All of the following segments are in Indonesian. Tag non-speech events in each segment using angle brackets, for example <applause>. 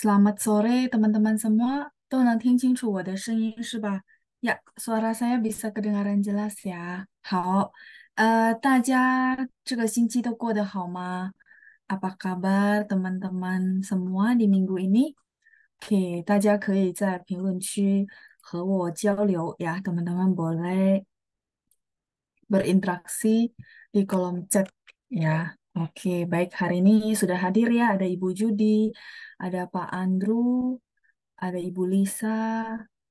Selamat sore teman-teman semua. Ya, suara saya bisa kedengaran jelas ya. eh, Apa kabar teman-teman semua di minggu ini? ini？Oke, okay, teman teman boleh berinteraksi di kolom chat ya. Oke, baik. Hari ini sudah hadir ya. Ada Ibu Judi, ada Pak Andrew, ada Ibu Lisa,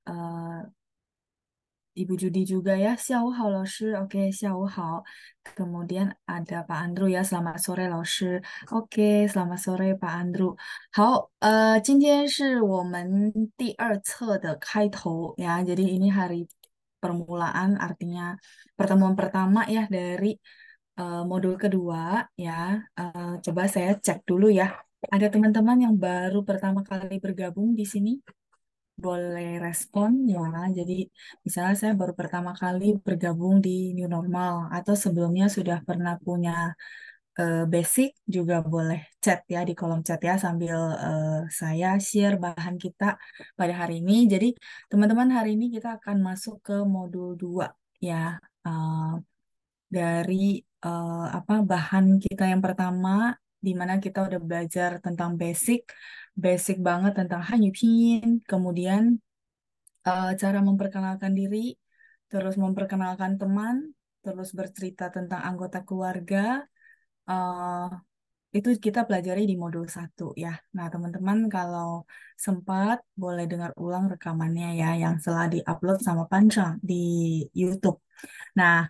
uh, Ibu Judi juga ya. Xiaohao, Shi. Oke, hao. Kemudian ada Pak Andrew ya. Selamat sore, Shi. Oke, selamat sore, Pak Andrew. 好，呃，今天是我们第二册的开头呀。Jadi eh, ya. ini hari permulaan, artinya pertemuan pertama ya dari uh, modul kedua ya. Uh, coba saya cek dulu ya. Ada teman-teman yang baru pertama kali bergabung di sini? Boleh respon ya. Jadi misalnya saya baru pertama kali bergabung di New Normal atau sebelumnya sudah pernah punya eh, basic juga boleh chat ya di kolom chat ya sambil uh, saya share bahan kita pada hari ini. Jadi teman-teman hari ini kita akan masuk ke modul 2 ya uh, dari uh, apa bahan kita yang pertama di mana kita udah belajar tentang basic, basic banget tentang Hanyu Pinyin, kemudian uh, cara memperkenalkan diri, terus memperkenalkan teman, terus bercerita tentang anggota keluarga. Uh, itu kita pelajari di modul 1 ya. Nah, teman-teman kalau sempat boleh dengar ulang rekamannya ya yang telah diupload sama Panca di YouTube. Nah,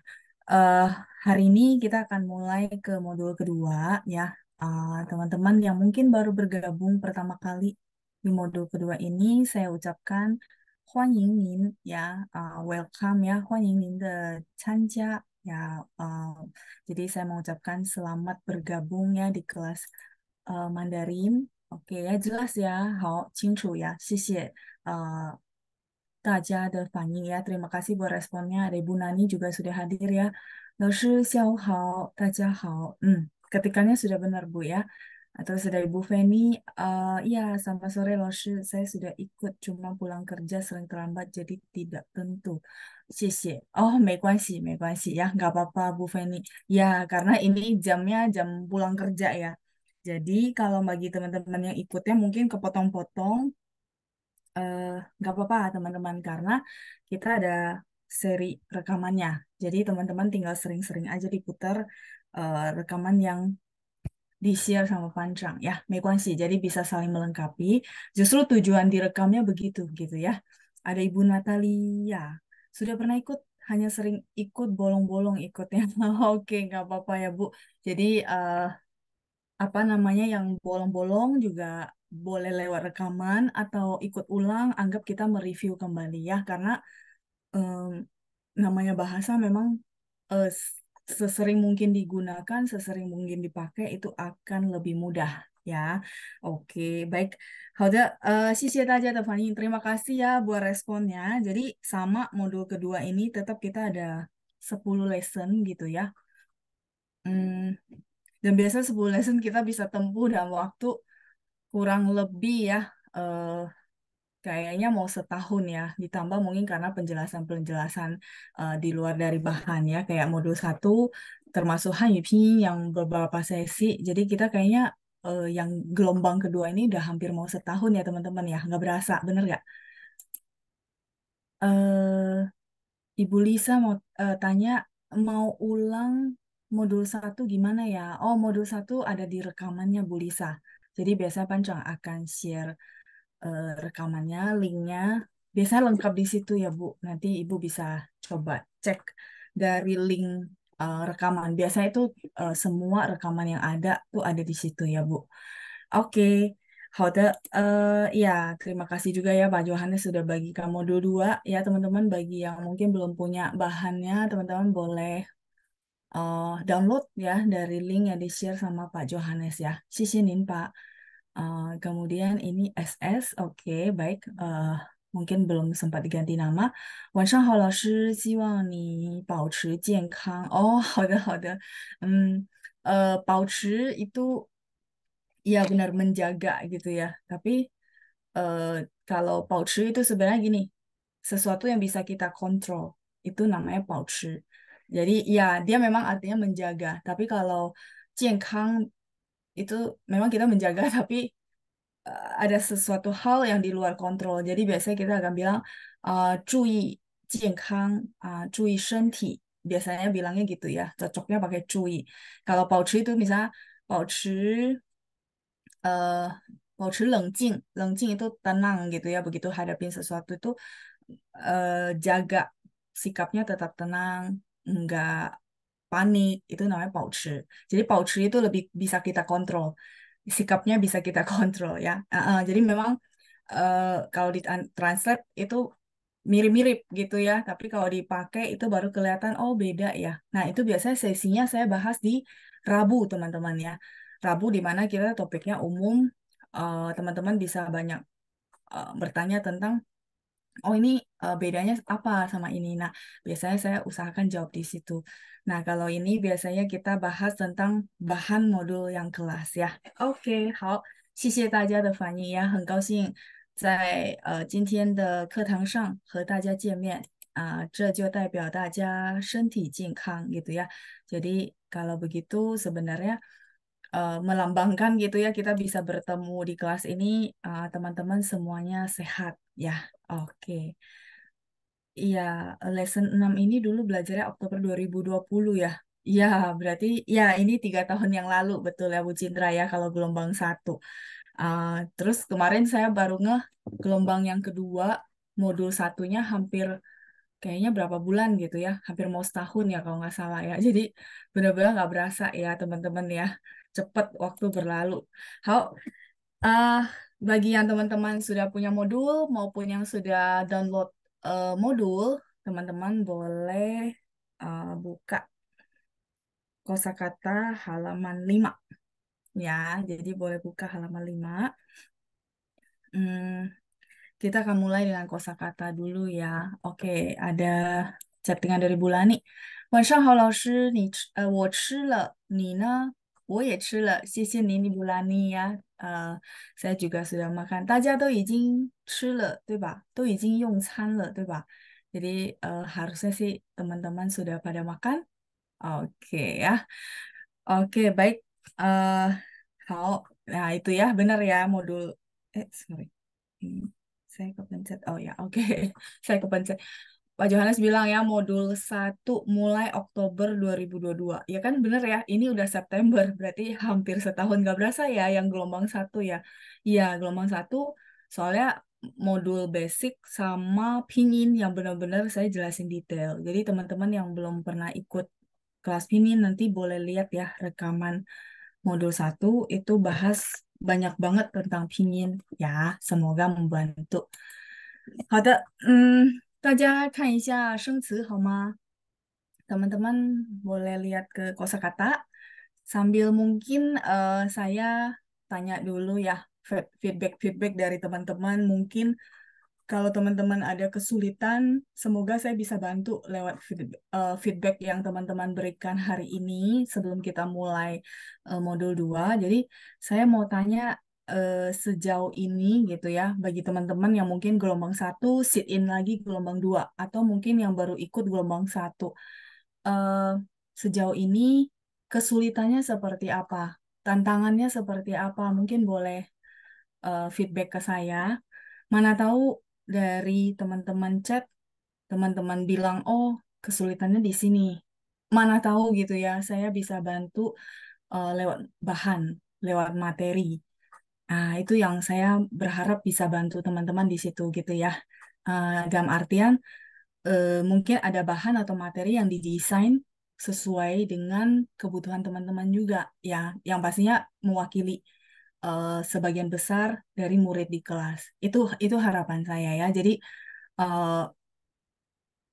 uh, Hari ini kita akan mulai ke modul kedua ya. teman eh, Teman-teman yang mungkin baru bergabung pertama kali di modul kedua ini, saya ucapkan Huan ya, uh, welcome ya Huan the Chanja ya. Uh, jadi saya mengucapkan selamat bergabung ya di kelas uh, Mandarin. Oke ya, jelas ya. Hao, cincu ya. Sisi Taja ada Fanny ya. Terima kasih buat responnya. Ada Ibu Nani juga sudah hadir ya. 老师下午好，大家好。Hmm, ketikannya sudah benar Bu ya. atau sudah Ibu Feni, eh ya, sama sore Loshi, saya sudah ikut cuma pulang kerja sering terlambat jadi tidak tentu. Oh, ya, nggak apa-apa Bu Feni. Ya, karena ini jamnya jam pulang kerja ya. Jadi kalau bagi teman-teman yang ikutnya mungkin kepotong-potong, eh nggak apa-apa teman-teman karena kita ada seri rekamannya. Jadi teman-teman tinggal sering-sering aja diputar uh, rekaman yang di-share sama Panjang, ya, Mekuansi. Jadi bisa saling melengkapi. Justru tujuan direkamnya begitu gitu ya. Ada Ibu Natalia. Sudah pernah ikut hanya sering ikut bolong-bolong ikutnya. ya. <laughs> Oke, nggak apa-apa ya Bu. Jadi uh, apa namanya yang bolong-bolong juga boleh lewat rekaman atau ikut ulang. Anggap kita mereview kembali ya, karena um, namanya bahasa memang uh, sesering mungkin digunakan, sesering mungkin dipakai itu akan lebih mudah ya. Oke, baik. aja terima kasih ya buat responnya. Jadi sama modul kedua ini tetap kita ada 10 lesson gitu ya. Hmm, dan biasa 10 lesson kita bisa tempuh dalam waktu kurang lebih ya uh, Kayaknya mau setahun ya, ditambah mungkin karena penjelasan-penjelasan uh, di luar dari bahan ya, kayak modul satu termasuk Yuping yang beberapa sesi. Jadi kita kayaknya uh, yang gelombang kedua ini udah hampir mau setahun ya teman-teman ya, nggak berasa, bener nggak? Uh, Ibu Lisa mau uh, tanya, mau ulang modul satu gimana ya? Oh, modul satu ada di rekamannya Bu Lisa. Jadi biasanya Pancong akan share uh, rekamannya, linknya. Biasanya lengkap di situ ya Bu. Nanti Ibu bisa coba cek dari link uh, rekaman. Biasanya itu uh, semua rekaman yang ada tuh ada di situ ya Bu. Oke. Okay. yeah. terima kasih juga ya Pak Johannes sudah bagi kamu dua-dua ya teman-teman. Bagi yang mungkin belum punya bahannya, teman-teman boleh uh, download ya dari link yang di share sama Pak Johannes ya. Sisinin Pak. Eh, kemudian ini SS, oke, okay, baik. Uh, mungkin belum sempat diganti nama. chi itu ya benar menjaga gitu ya. Tapi uh, kalau chi itu sebenarnya gini, sesuatu yang bisa kita kontrol itu namanya chi. Jadi ya dia memang artinya menjaga. Tapi kalau kang, itu memang kita menjaga <laughs> tapi uh, ada sesuatu hal yang di luar kontrol. Jadi biasanya kita akan bilang uh, cuy jengkang, uh, eh, cuy senti. Biasanya bilangnya gitu ya, cocoknya pakai cuy. Kalau pao itu misalnya pao uh, pao lengjing, lengjing itu tenang gitu ya, begitu hadapin sesuatu itu uh, jaga sikapnya tetap tenang, enggak panik itu namanya poucher jadi poucher itu lebih bisa kita kontrol sikapnya bisa kita <laughs> kontrol ya uh, uh, jadi memang uh, kalau di translate itu mirip-mirip gitu ya tapi kalau dipakai itu baru kelihatan oh beda ya nah itu biasanya sesinya saya bahas di Rabu teman-teman ya Rabu di mana kita topiknya umum eh, teman-teman uh, bisa banyak uh, bertanya tentang oh ini uh, bedanya apa sama ini. Nah, biasanya saya usahakan jawab di situ. Nah, kalau ini biasanya kita bahas tentang bahan modul yang kelas ya. Oke, 好，谢谢大家的反应，也很高兴在呃今天的课堂上和大家见面啊、呃，这就代表大家身体健康 gitu ya. Jadi kalau begitu sebenarnya uh, melambangkan gitu ya kita bisa bertemu di kelas ini teman-teman uh, teman -teman semuanya sehat Ya, oke. Iya, lesson 6 ini dulu belajarnya Oktober 2020 ya. Ya, berarti ya ini tiga tahun yang lalu betul ya Bu Cindra ya kalau gelombang satu. Uh, terus kemarin saya baru nge gelombang yang kedua, modul satunya hampir kayaknya berapa bulan gitu ya, hampir mau setahun ya kalau nggak salah ya. Jadi benar-benar nggak berasa ya teman-teman ya, cepet waktu berlalu. How, uh, bagi yang teman-teman sudah punya modul maupun yang sudah download uh, modul, teman-teman boleh uh, buka kosakata halaman 5. Ya, jadi boleh buka halaman 5. Hmm, kita akan mulai dengan kosakata dulu ya. Oke, ada chattingan dari Bulani. 晚上好，老师，你吃呃，我吃了，你呢？saya juga sudah uh, harusnya sih teman-teman sudah pada makan. Oke okay, ya. Oke, okay, baik. Uh, how, nah itu ya, benar ya modul eh sorry. Hmm, <laughs> saya kepencet. Oh ya, oke. Okay. saya kepencet. Pak Johannes bilang ya modul 1 mulai Oktober 2022. Ya kan bener ya, ini udah September, berarti hampir setahun gak berasa ya yang gelombang satu ya. Iya, gelombang satu soalnya modul basic sama pingin yang benar-benar saya jelasin detail. Jadi teman-teman yang belum pernah ikut kelas pingin nanti boleh lihat ya rekaman modul 1 itu bahas banyak banget tentang pingin ya. Semoga membantu. hmm 大家看一下生词好吗？Teman-teman boleh lihat ke kosakata sambil mungkin uh, saya tanya dulu ya feedback-feedback dari teman-teman mungkin kalau teman-teman ada kesulitan semoga saya bisa bantu lewat feedback, uh, eh, feedback yang teman-teman berikan hari ini sebelum kita mulai uh, modul 2. Jadi saya mau tanya Eh, sejauh ini gitu ya bagi teman-teman yang mungkin gelombang satu sit in lagi gelombang dua atau mungkin yang baru ikut gelombang satu uh, sejauh ini kesulitannya seperti apa tantangannya seperti apa mungkin boleh uh, feedback ke saya mana tahu dari teman-teman chat teman-teman bilang oh kesulitannya di sini mana tahu gitu ya saya bisa bantu uh, lewat bahan lewat materi Nah, itu yang saya berharap bisa bantu teman-teman di situ gitu ya. Uh, dalam artian uh, mungkin ada bahan atau materi yang didesain sesuai dengan kebutuhan teman-teman juga ya, yang pastinya mewakili uh, sebagian besar dari murid di kelas. Itu itu harapan saya ya. Jadi uh,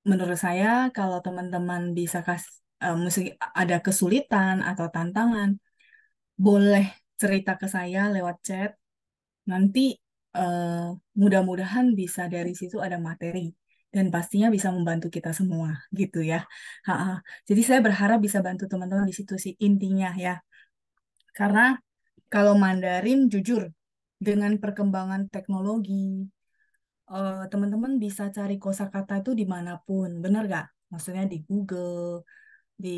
menurut saya kalau teman-teman bisa kasih uh, ada kesulitan atau tantangan boleh cerita ke saya lewat chat. Nanti uh, mudah-mudahan bisa dari situ ada materi dan pastinya bisa membantu kita semua gitu ya. Ha -ha. Jadi saya berharap bisa bantu teman-teman di situ sih intinya ya. Karena kalau Mandarin jujur dengan perkembangan teknologi eh, teman-teman uh, bisa cari kosakata itu dimanapun, benar gak? Maksudnya di Google, di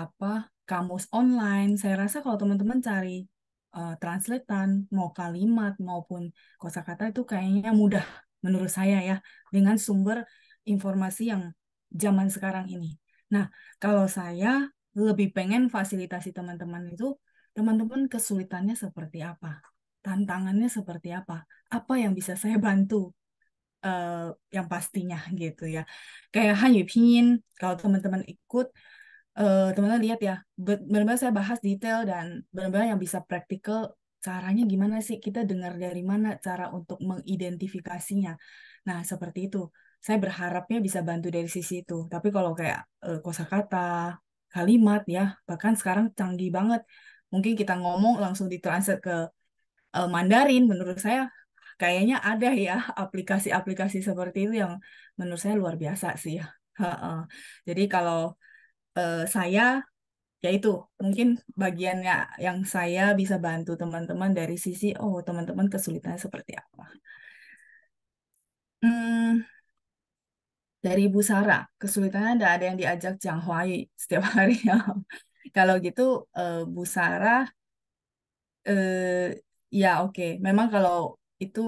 apa kamus online. Saya rasa kalau teman-teman cari uh, eh, translatean, mau kalimat maupun kosakata itu kayaknya mudah menurut saya ya dengan sumber informasi yang zaman sekarang ini. Nah, kalau saya lebih pengen fasilitasi teman-teman itu teman-teman kesulitannya seperti apa? Tantangannya seperti apa? Apa yang bisa saya bantu? Uh, yang pastinya gitu ya. Kayak Hanyu Pinyin, kalau teman-teman ikut teman eh, teman-teman lihat ya benar-benar saya bahas detail dan benar-benar yang bisa praktikal caranya gimana sih kita dengar dari mana cara untuk mengidentifikasinya nah seperti itu saya berharapnya bisa bantu dari sisi itu tapi kalau kayak uh, kosakata kalimat ya bahkan sekarang canggih banget mungkin kita ngomong langsung ditranslate ke uh, Mandarin menurut saya kayaknya ada ya <laughs> aplikasi-aplikasi seperti itu yang menurut saya luar biasa sih ya. Jadi kalau uh, saya yaitu mungkin bagiannya yang saya bisa bantu teman-teman dari sisi oh teman-teman kesulitannya seperti apa. Hmm, dari Bu Sarah, kesulitannya ada ada yang diajak Jiang Huai setiap <laughs> hari ya. Kalau gitu uh, Bu Sarah uh, ya oke, memang kalau itu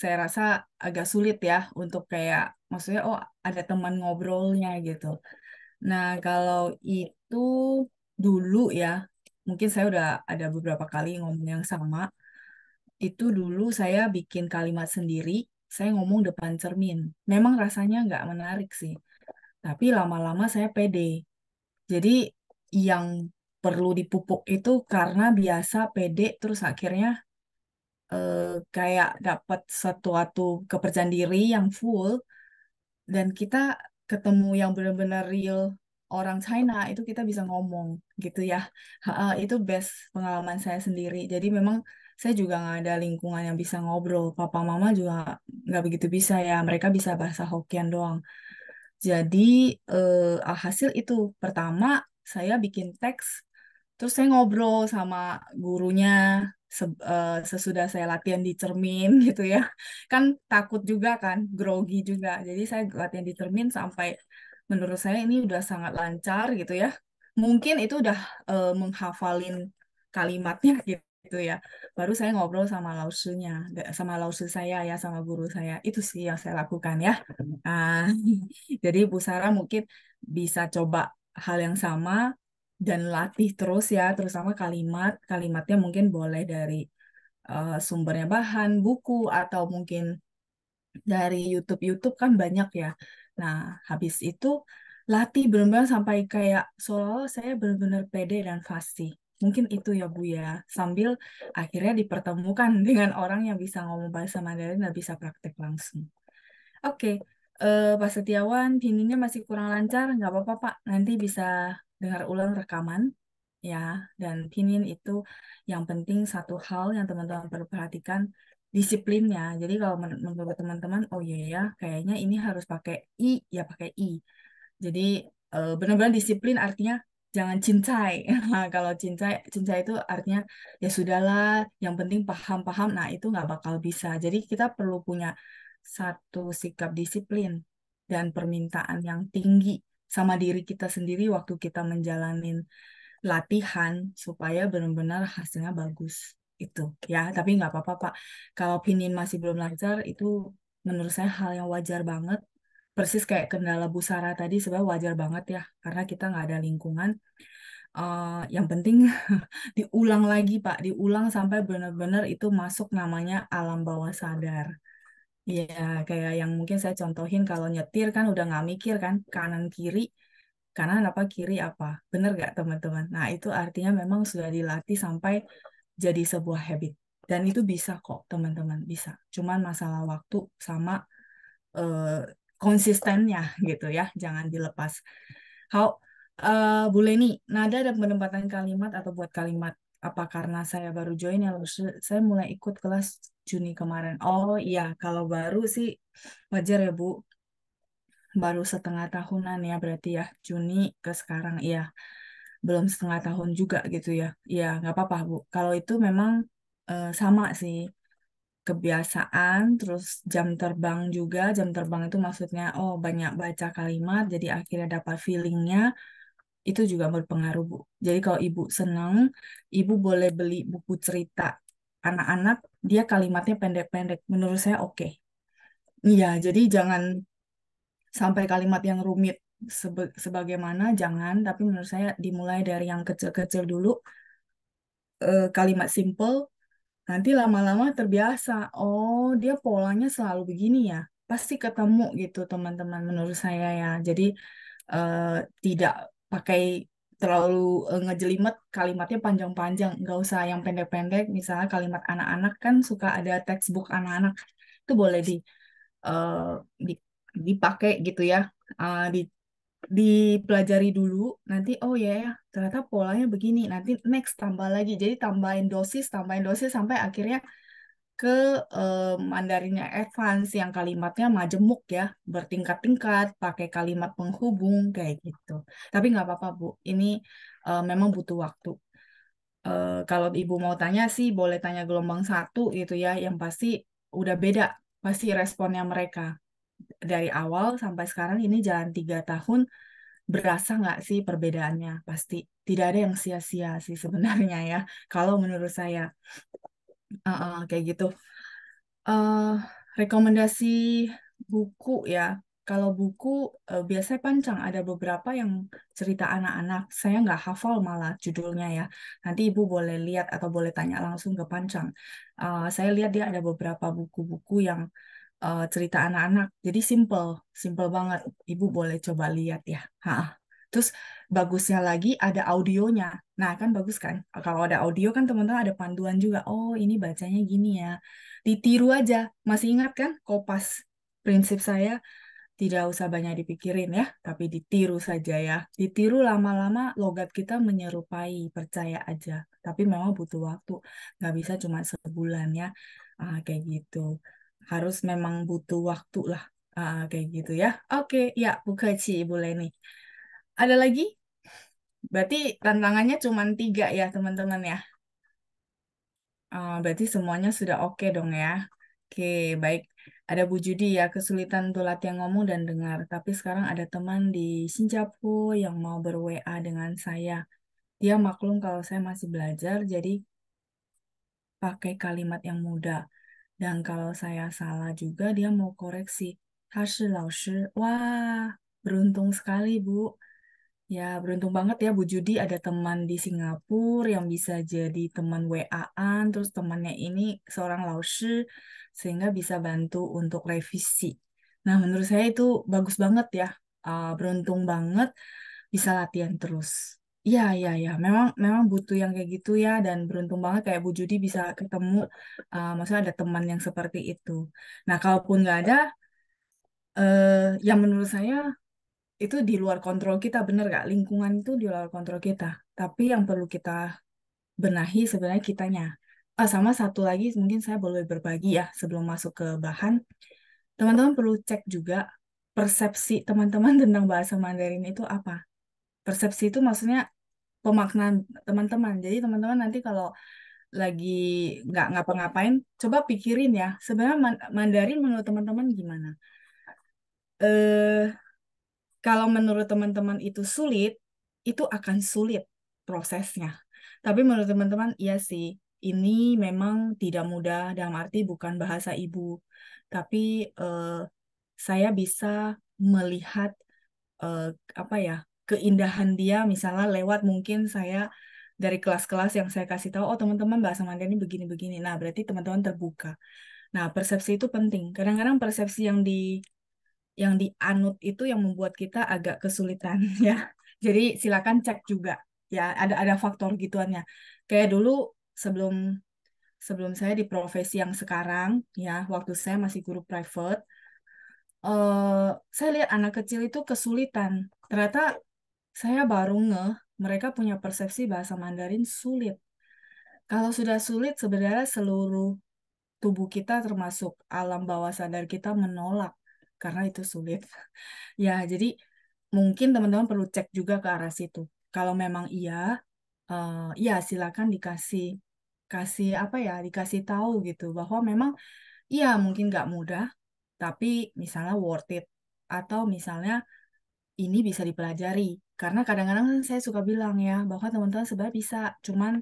saya rasa agak sulit ya untuk kayak maksudnya oh ada teman ngobrolnya gitu. Nah, kalau itu dulu ya, mungkin saya udah ada beberapa kali ngomong yang sama. Itu dulu saya bikin kalimat sendiri, saya ngomong depan cermin. Memang rasanya nggak menarik sih, tapi lama-lama saya pede. Jadi yang perlu dipupuk itu karena biasa pede terus akhirnya eh, kayak dapat sesuatu kepercayaan diri yang full dan kita ketemu yang benar-benar real orang China itu kita bisa ngomong gitu ya. ha, itu best pengalaman saya sendiri. Jadi memang saya juga nggak ada lingkungan yang bisa ngobrol. Papa mama juga nggak begitu bisa ya. Mereka bisa bahasa Hokkien doang. Jadi eh, hasil itu pertama saya bikin teks, terus saya ngobrol sama gurunya, se uh, sesudah saya latihan di cermin <laughs> gitu ya kan takut juga kan grogi juga jadi saya latihan di cermin sampai menurut saya ini udah sangat lancar gitu ya mungkin itu udah uh, menghafalin kalimatnya <laughs> gitu itu ya baru saya ngobrol sama lausunya sama lausu saya ya sama guru saya itu sih yang saya lakukan ya nah, <laughs> jadi Bu Sarah mungkin bisa coba hal yang sama dan latih terus ya, terutama kalimat. Kalimatnya mungkin boleh dari uh, sumbernya bahan, buku, atau mungkin dari YouTube-YouTube kan banyak ya. Nah, habis itu latih benar-benar sampai kayak solo saya benar-benar pede dan fasih. Mungkin itu ya Bu ya, sambil akhirnya dipertemukan <laughs> dengan orang yang bisa ngomong bahasa Mandarin dan bisa praktek langsung. Oke, okay. uh, eh, Pak Setiawan, pinginnya masih kurang lancar, nggak apa-apa Pak, nanti bisa dengar ulang rekaman ya dan pinin itu yang penting satu hal yang teman-teman perlu perhatikan disiplinnya jadi kalau men menurut teman-teman oh iya ya kayaknya ini harus pakai i ya pakai i jadi uh, benar-benar disiplin artinya jangan cincai <laughs> nah, kalau cincai cincai itu artinya ya sudahlah yang penting paham-paham nah itu nggak bakal bisa jadi kita perlu punya satu sikap disiplin dan permintaan yang tinggi sama diri kita sendiri waktu kita menjalani latihan supaya benar-benar hasilnya bagus itu ya tapi nggak apa-apa pak kalau pinin masih belum lancar itu menurut saya hal yang wajar banget persis kayak kendala busara tadi sebenarnya wajar banget ya karena kita nggak ada lingkungan uh, yang penting <laughs> diulang lagi Pak, diulang sampai benar-benar itu masuk namanya alam bawah sadar. Iya, kayak yang mungkin saya contohin kalau nyetir kan udah nggak mikir kan kanan kiri, kanan apa kiri apa. Bener nggak teman-teman? Nah, itu artinya memang sudah dilatih sampai jadi sebuah habit. Dan itu bisa kok teman-teman, bisa. Cuman masalah waktu sama uh, konsistennya gitu ya, jangan dilepas. How, uh, eh, Bu Leni, nada dan penempatan kalimat atau buat kalimat apa karena saya baru join ya saya mulai ikut kelas Juni kemarin. Oh iya, kalau baru sih wajar ya Bu. Baru setengah tahunan ya berarti ya. Juni ke sekarang ya Belum setengah tahun juga gitu ya. Iya, nggak apa-apa Bu. Kalau itu memang uh, sama sih kebiasaan, terus jam terbang juga. Jam terbang itu maksudnya, oh banyak baca kalimat, jadi akhirnya dapat feelingnya. Itu juga berpengaruh, Bu. Jadi kalau ibu senang, ibu boleh beli buku cerita anak-anak dia kalimatnya pendek-pendek menurut saya oke okay. Iya, jadi jangan sampai kalimat yang rumit sebe sebagaimana jangan, tapi menurut saya dimulai dari yang kecil-kecil dulu. E, kalimat simple, nanti lama-lama terbiasa. Oh, dia polanya selalu begini ya. Pasti ketemu gitu teman-teman menurut saya ya. Jadi e, tidak pakai terlalu uh, ngejelimet kalimatnya panjang-panjang nggak usah yang pendek-pendek misalnya kalimat anak-anak kan suka ada textbook anak-anak itu boleh di, uh, di dipakai gitu ya uh, di dipelajari dulu nanti oh ya ya ternyata polanya begini nanti next tambah lagi jadi tambahin dosis tambahin dosis sampai akhirnya ke eh, Mandarinnya advance yang kalimatnya majemuk ya, bertingkat-tingkat, pakai kalimat penghubung kayak gitu. Tapi nggak apa-apa Bu, ini eh, memang butuh waktu. Eh, kalau Ibu mau tanya sih boleh tanya gelombang satu gitu ya, yang pasti udah beda pasti responnya mereka dari awal sampai sekarang ini jalan tiga tahun berasa nggak sih perbedaannya? Pasti tidak ada yang sia-sia sih sebenarnya ya, kalau menurut saya. Uh, uh, kayak gitu. Uh, rekomendasi buku ya. Kalau buku uh, biasanya panjang, ada beberapa yang cerita anak-anak. Saya nggak hafal malah judulnya ya. Nanti ibu boleh lihat atau boleh tanya langsung ke panjang. Uh, saya lihat dia ada beberapa buku-buku yang uh, cerita anak-anak. Jadi simple, simple banget. Ibu boleh coba lihat ya. Ha. Terus bagusnya lagi ada audionya. Nah, kan bagus kan? Kalau ada audio kan teman-teman ada panduan juga. Oh, ini bacanya gini ya. Ditiru aja. Masih ingat kan? Kopas. Prinsip saya tidak usah banyak dipikirin ya, tapi ditiru saja ya. Ditiru lama-lama logat kita menyerupai, percaya aja. Tapi memang butuh waktu. Nggak bisa cuma sebulan ya. Ah, kayak gitu. Harus memang butuh waktu lah. Ah, kayak gitu ya. Oke, ya, buka Ibu boleh nih. Ada lagi? Berarti tantangannya cuma tiga ya teman-teman ya. Uh, berarti semuanya sudah oke okay dong ya. Oke, okay, baik. Ada Bu Judi ya, kesulitan untuk latihan ngomong dan dengar. Tapi sekarang ada teman di Singapura yang mau ber-WA dengan saya. Dia maklum kalau saya masih belajar, jadi pakai kalimat yang mudah. Dan kalau saya salah juga, dia mau koreksi. Tashi Wah, beruntung sekali, Bu. Ya, beruntung banget ya Bu Judi ada teman di Singapura yang bisa jadi teman WA-an, terus temannya ini seorang laoshi, sehingga bisa bantu untuk revisi. Nah, menurut saya itu bagus banget ya. Uh, beruntung banget bisa latihan terus. Iya, iya, iya. Memang memang butuh yang kayak gitu ya dan beruntung banget kayak Bu Judi bisa ketemu uh, maksudnya ada teman yang seperti itu. Nah, kalaupun nggak ada uh, yang menurut saya itu di luar kontrol kita bener gak lingkungan itu di luar kontrol kita tapi yang perlu kita benahi sebenarnya kitanya oh, sama satu lagi mungkin saya boleh berbagi ya sebelum masuk ke bahan teman-teman perlu cek juga persepsi teman-teman <laughs> tentang bahasa Mandarin itu apa persepsi itu maksudnya pemaknaan teman-teman jadi teman-teman nanti kalau lagi nggak ngapa-ngapain coba pikirin ya sebenarnya Mandarin menurut teman-teman gimana eh kalau menurut teman-teman itu sulit, itu akan sulit prosesnya. Tapi menurut teman-teman, iya sih, ini memang tidak mudah dalam arti bukan bahasa ibu. Tapi eh, saya bisa melihat eh, apa ya keindahan dia misalnya lewat mungkin saya dari kelas-kelas yang saya kasih tahu, oh teman-teman bahasa Mandarin ini begini-begini. Nah, berarti teman-teman terbuka. Nah, persepsi itu penting. Kadang-kadang persepsi yang di yang dianut itu yang membuat kita agak kesulitan <laughs> ya. Jadi silakan cek juga ya ada ada faktor gituannya. Kayak dulu sebelum sebelum saya di profesi yang sekarang ya waktu saya masih guru private uh, saya lihat anak kecil itu kesulitan. Ternyata saya baru ngeh mereka punya persepsi bahasa Mandarin sulit. Kalau sudah sulit sebenarnya seluruh tubuh kita termasuk alam bawah sadar kita menolak karena itu sulit. <laughs> ya, jadi mungkin teman-teman perlu cek juga ke arah situ. Kalau memang iya, uh, ya silakan dikasih kasih apa ya, dikasih tahu gitu bahwa memang iya mungkin nggak mudah, tapi misalnya worth it atau misalnya ini bisa dipelajari. Karena kadang-kadang saya suka bilang ya bahwa teman-teman sebenarnya bisa, cuman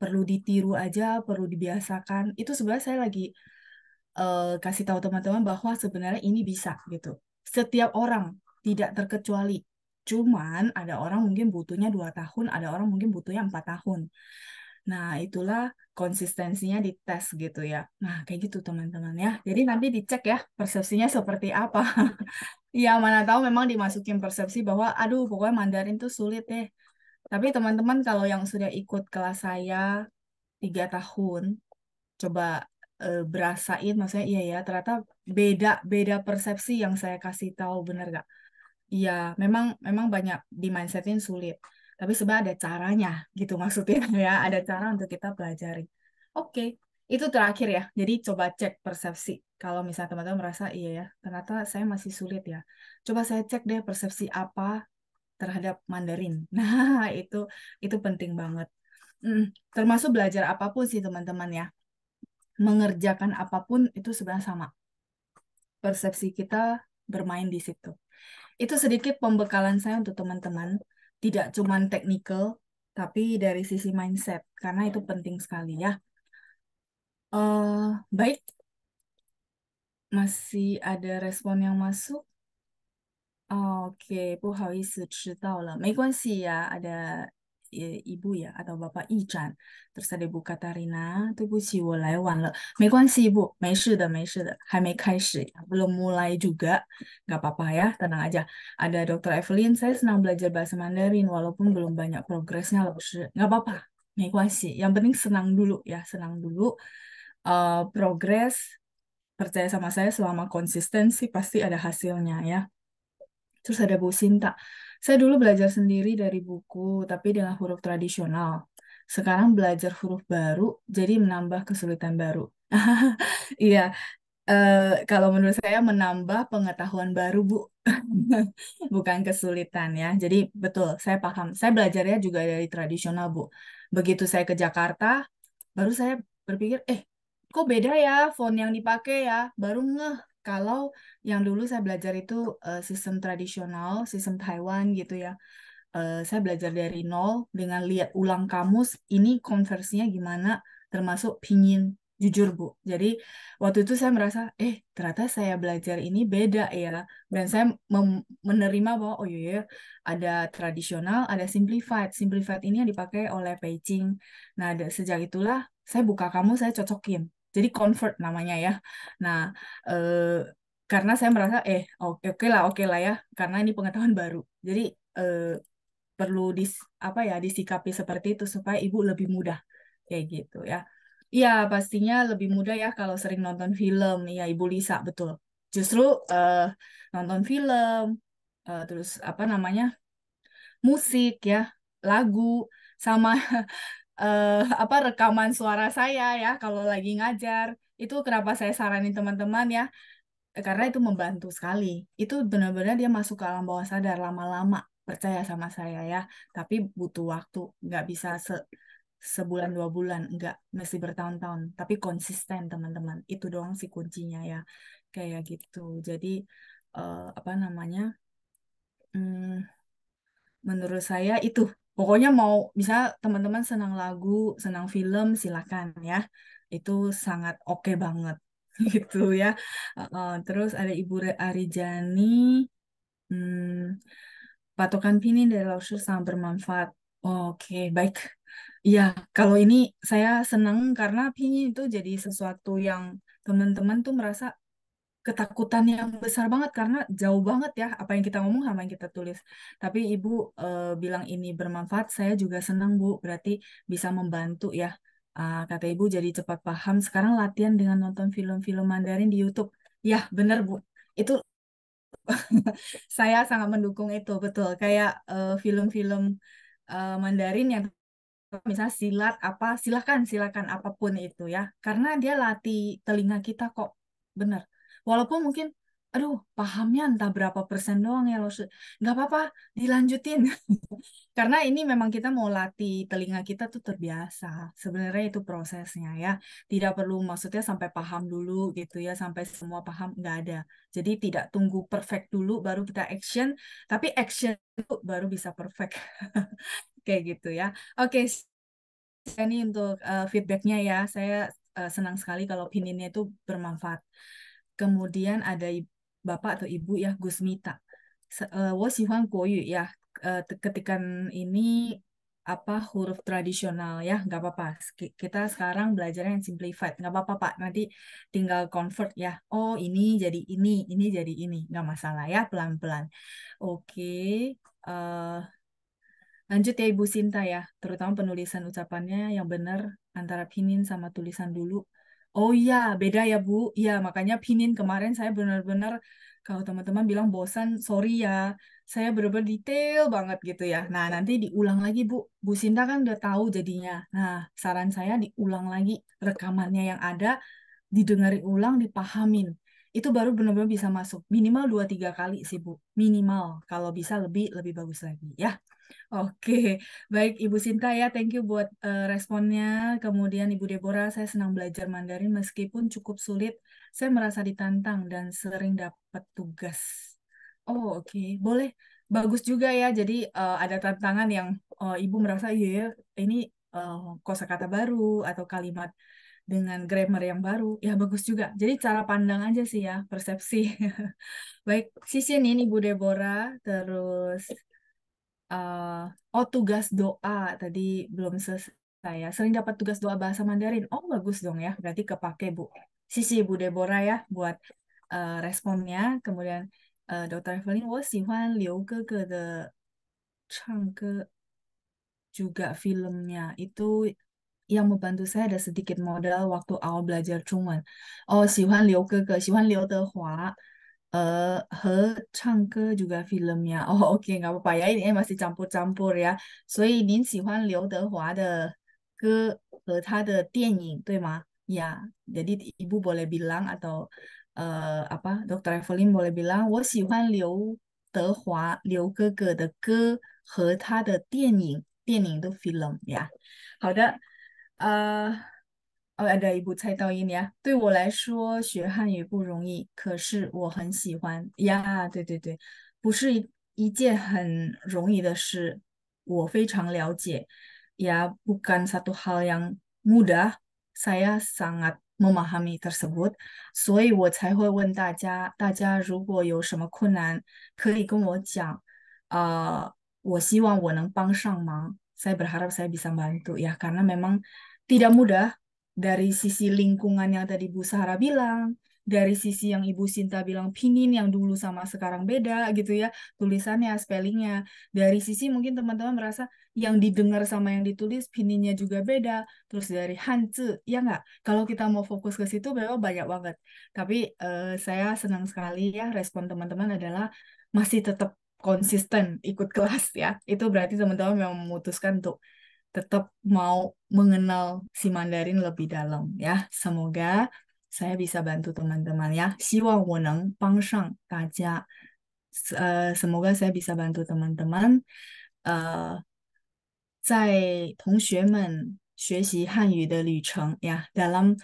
perlu ditiru aja, perlu dibiasakan. Itu sebenarnya saya lagi uh, kasih tahu teman-teman bahwa sebenarnya ini bisa gitu. Setiap orang tidak terkecuali. Cuman ada orang mungkin butuhnya dua tahun, ada orang mungkin butuhnya empat tahun. Nah, itulah konsistensinya di tes gitu ya. Nah, kayak gitu teman-teman ya. Jadi nanti dicek ya persepsinya seperti apa. <laughs> ya, mana tahu memang dimasukin persepsi bahwa aduh pokoknya Mandarin tuh sulit deh. Tapi teman-teman kalau yang sudah ikut kelas saya tiga tahun, coba uh, berasain maksudnya iya ya ternyata beda beda persepsi yang saya kasih tahu bener gak iya memang memang banyak di mindsetin sulit tapi sebenarnya ada caranya gitu <laughs> maksudnya ya ada cara untuk kita pelajari oke itu terakhir ya jadi coba cek persepsi kalau misalnya teman-teman merasa iya ya ternyata saya masih sulit ya coba saya cek deh persepsi apa terhadap Mandarin <laughs> nah itu itu penting banget mm, termasuk belajar apapun sih teman-teman ya mengerjakan apapun itu sebenarnya sama. Persepsi kita bermain di situ. Itu sedikit pembekalan saya untuk teman-teman. Tidak cuma technical, tapi dari sisi mindset. Karena itu penting sekali ya. Uh, baik. Masih ada respon yang masuk? Oke, okay, ya, ada ibu ibu ya atau bapak Terus ada Katarina, belum mulai juga, nggak apa-apa ya, tenang aja. Ada dokter Evelyn, saya senang belajar bahasa Mandarin walaupun belum banyak progresnya, loh, nggak apa-apa, 没关系. Yang penting senang dulu ya, senang dulu. Uh, progres, percaya sama saya selama konsistensi pasti ada hasilnya ya. Terus ada Bu Sinta. Saya dulu belajar sendiri dari buku, tapi dengan huruf tradisional. Sekarang belajar huruf baru, jadi menambah kesulitan baru. <laughs> Iya, eh, kalau menurut saya menambah pengetahuan baru, Bu. <laughs> Bukan kesulitan ya. Jadi betul, saya paham. Saya belajarnya juga dari tradisional, Bu. Begitu saya ke Jakarta, baru saya berpikir, eh, kok beda ya font yang dipakai ya? Baru ngeh, kalau yang dulu saya belajar itu uh, sistem tradisional, sistem Taiwan gitu ya. Uh, saya belajar dari nol dengan lihat ulang kamus ini konversinya gimana termasuk pingin jujur Bu. Jadi waktu itu saya merasa eh ternyata saya belajar ini beda ya dan saya menerima bahwa oh iya, iya ada tradisional, ada simplified. Simplified ini yang dipakai oleh Beijing. Nah, sejak itulah saya buka kamus saya cocokin jadi convert namanya ya nah eh, karena saya merasa eh oke ya oke lah oke lah ya karena ini pengetahuan baru jadi eh, perlu dis apa ya disikapi seperti itu supaya ibu lebih mudah kayak gitu ya Iya, pastinya lebih mudah ya kalau sering nonton film. ya Ibu Lisa, betul. Justru eh, nonton film, eh, terus apa namanya, musik ya, lagu, sama <laughs> uh, apa rekaman suara saya ya kalau lagi ngajar itu kenapa saya saranin teman-teman ya karena itu membantu sekali itu benar-benar dia masuk ke alam bawah sadar lama-lama percaya sama saya ya tapi butuh waktu nggak bisa se sebulan dua bulan nggak mesti bertahun-tahun tapi konsisten teman-teman itu doang sih kuncinya ya kayak gitu jadi uh, apa namanya hmm, menurut saya itu pokoknya mau bisa teman-teman senang lagu senang film silakan ya itu sangat oke okay banget <laughs> gitu ya uh, terus ada Ibu Arijani hmm, patokan pini dari Lausur sangat bermanfaat oke okay, baik Iya, kalau ini saya senang karena pini itu jadi sesuatu yang teman-teman tuh merasa ketakutan yang besar banget karena jauh banget ya apa yang kita ngomong sama yang kita tulis. Tapi Ibu e, bilang ini bermanfaat, saya juga senang Bu, berarti bisa membantu ya. E, kata Ibu jadi cepat paham. Sekarang latihan dengan nonton film-film Mandarin di YouTube. Ya, benar Bu. Itu <laughs> saya sangat mendukung itu, betul. Kayak eh, film-film e, Mandarin yang misalnya silat apa silakan silakan apapun itu ya karena dia latih telinga kita kok benar walaupun mungkin aduh pahamnya entah berapa persen doang ya loh nggak apa-apa dilanjutin <laughs> karena ini memang kita mau latih telinga kita tuh terbiasa sebenarnya itu prosesnya ya tidak perlu maksudnya sampai paham dulu gitu ya sampai semua paham nggak ada jadi tidak tunggu perfect dulu baru kita action tapi action baru bisa perfect <laughs> kayak gitu ya oke okay. ini untuk uh, feedbacknya ya saya uh, senang sekali kalau pininnya itu bermanfaat kemudian ada bapak atau ibu ya Gusmita. Eh, wo Huang Koyu ya eh, ketikan ini apa huruf tradisional ya nggak apa-apa kita sekarang belajar yang simplified nggak apa-apa pak nanti tinggal convert ya oh ini jadi ini ini jadi ini nggak masalah ya pelan-pelan oke uh, lanjut ya ibu Sinta ya terutama penulisan ucapannya yang benar antara pinin sama tulisan dulu Oh iya, beda ya Bu. Iya, makanya Pinin kemarin saya benar-benar kalau teman-teman bilang bosan, sorry ya. Saya benar-benar detail banget gitu ya. Nah, nanti diulang lagi Bu. Bu Sinta kan udah tahu jadinya. Nah, saran saya diulang lagi rekamannya yang ada, didengari ulang, dipahamin. Itu baru benar-benar bisa masuk. Minimal 2-3 kali sih Bu. Minimal. Kalau bisa lebih, lebih bagus lagi ya. Oke, baik Ibu Sinta ya, thank you buat uh, responnya. Kemudian Ibu Deborah, saya senang belajar Mandarin meskipun cukup sulit. Saya merasa ditantang dan sering dapat tugas. Oh oke, boleh. Bagus juga ya. Jadi uh, ada tantangan yang uh, Ibu merasa iya ya, ini kosa kata baru atau kalimat dengan grammar yang baru. Ya bagus juga. Jadi cara pandang aja sih ya, persepsi. <laughs> baik, sisi ini Ibu Deborah, terus uh, oh tugas doa tadi belum selesai ya. Sering dapat tugas doa bahasa Mandarin. Oh bagus dong ya. Berarti kepake Bu Sisi Bu Deborah ya buat uh, responnya. Kemudian uh, dokter Evelyn, 我喜欢刘哥哥的唱歌 oh, juga filmnya itu yang membantu saya ada sedikit modal waktu awal belajar cuman. Oh, Liu Liu Dehua. 呃，和唱歌，juga film ya. Oh, o k a g g a k a p a a e a ya ini masih c a m p u r c a m 所以您喜欢刘德华的歌和他的电影，对吗？呀，e a h j d i b u boleh bilang atau 呃，apa? Doctor Evelyn boleh bilang，我喜欢刘德华刘哥哥的歌和他的电影电影的 film 呀。好的，呃。额外的一步，猜到印尼啊！对我来说学汉语不容易，可是我很喜欢呀！对对对，不是一件很容易的事，我非常了解呀，bukan satu hal yang mudah，saya sangat memahami tersebut，所以我才会问大家，大家如果有什么困难，可以跟我讲，呃，我希望我能帮上忙，saya berharap saya bisa m e m b a n t u y a karena m e m a n g tidak mudah。dari sisi lingkungan yang tadi Bu Sahara bilang, dari sisi yang Ibu Sinta bilang pinin yang dulu sama sekarang beda gitu ya tulisannya spellingnya dari sisi mungkin teman-teman merasa yang didengar sama yang ditulis pininnya juga beda terus dari Hanzi ya nggak kalau kita mau fokus ke situ memang banyak banget tapi uh, saya senang sekali ya respon teman-teman adalah masih tetap konsisten ikut kelas ya itu berarti teman-teman memang memutuskan untuk tetap mau mengenal si Mandarin lebih dalam ya. Semoga saya bisa bantu teman-teman ya. Xiwang woneng neng bang eh, semoga saya bisa bantu teman-teman uh, eh, 在同学们学习汉语的旅程 ya dalam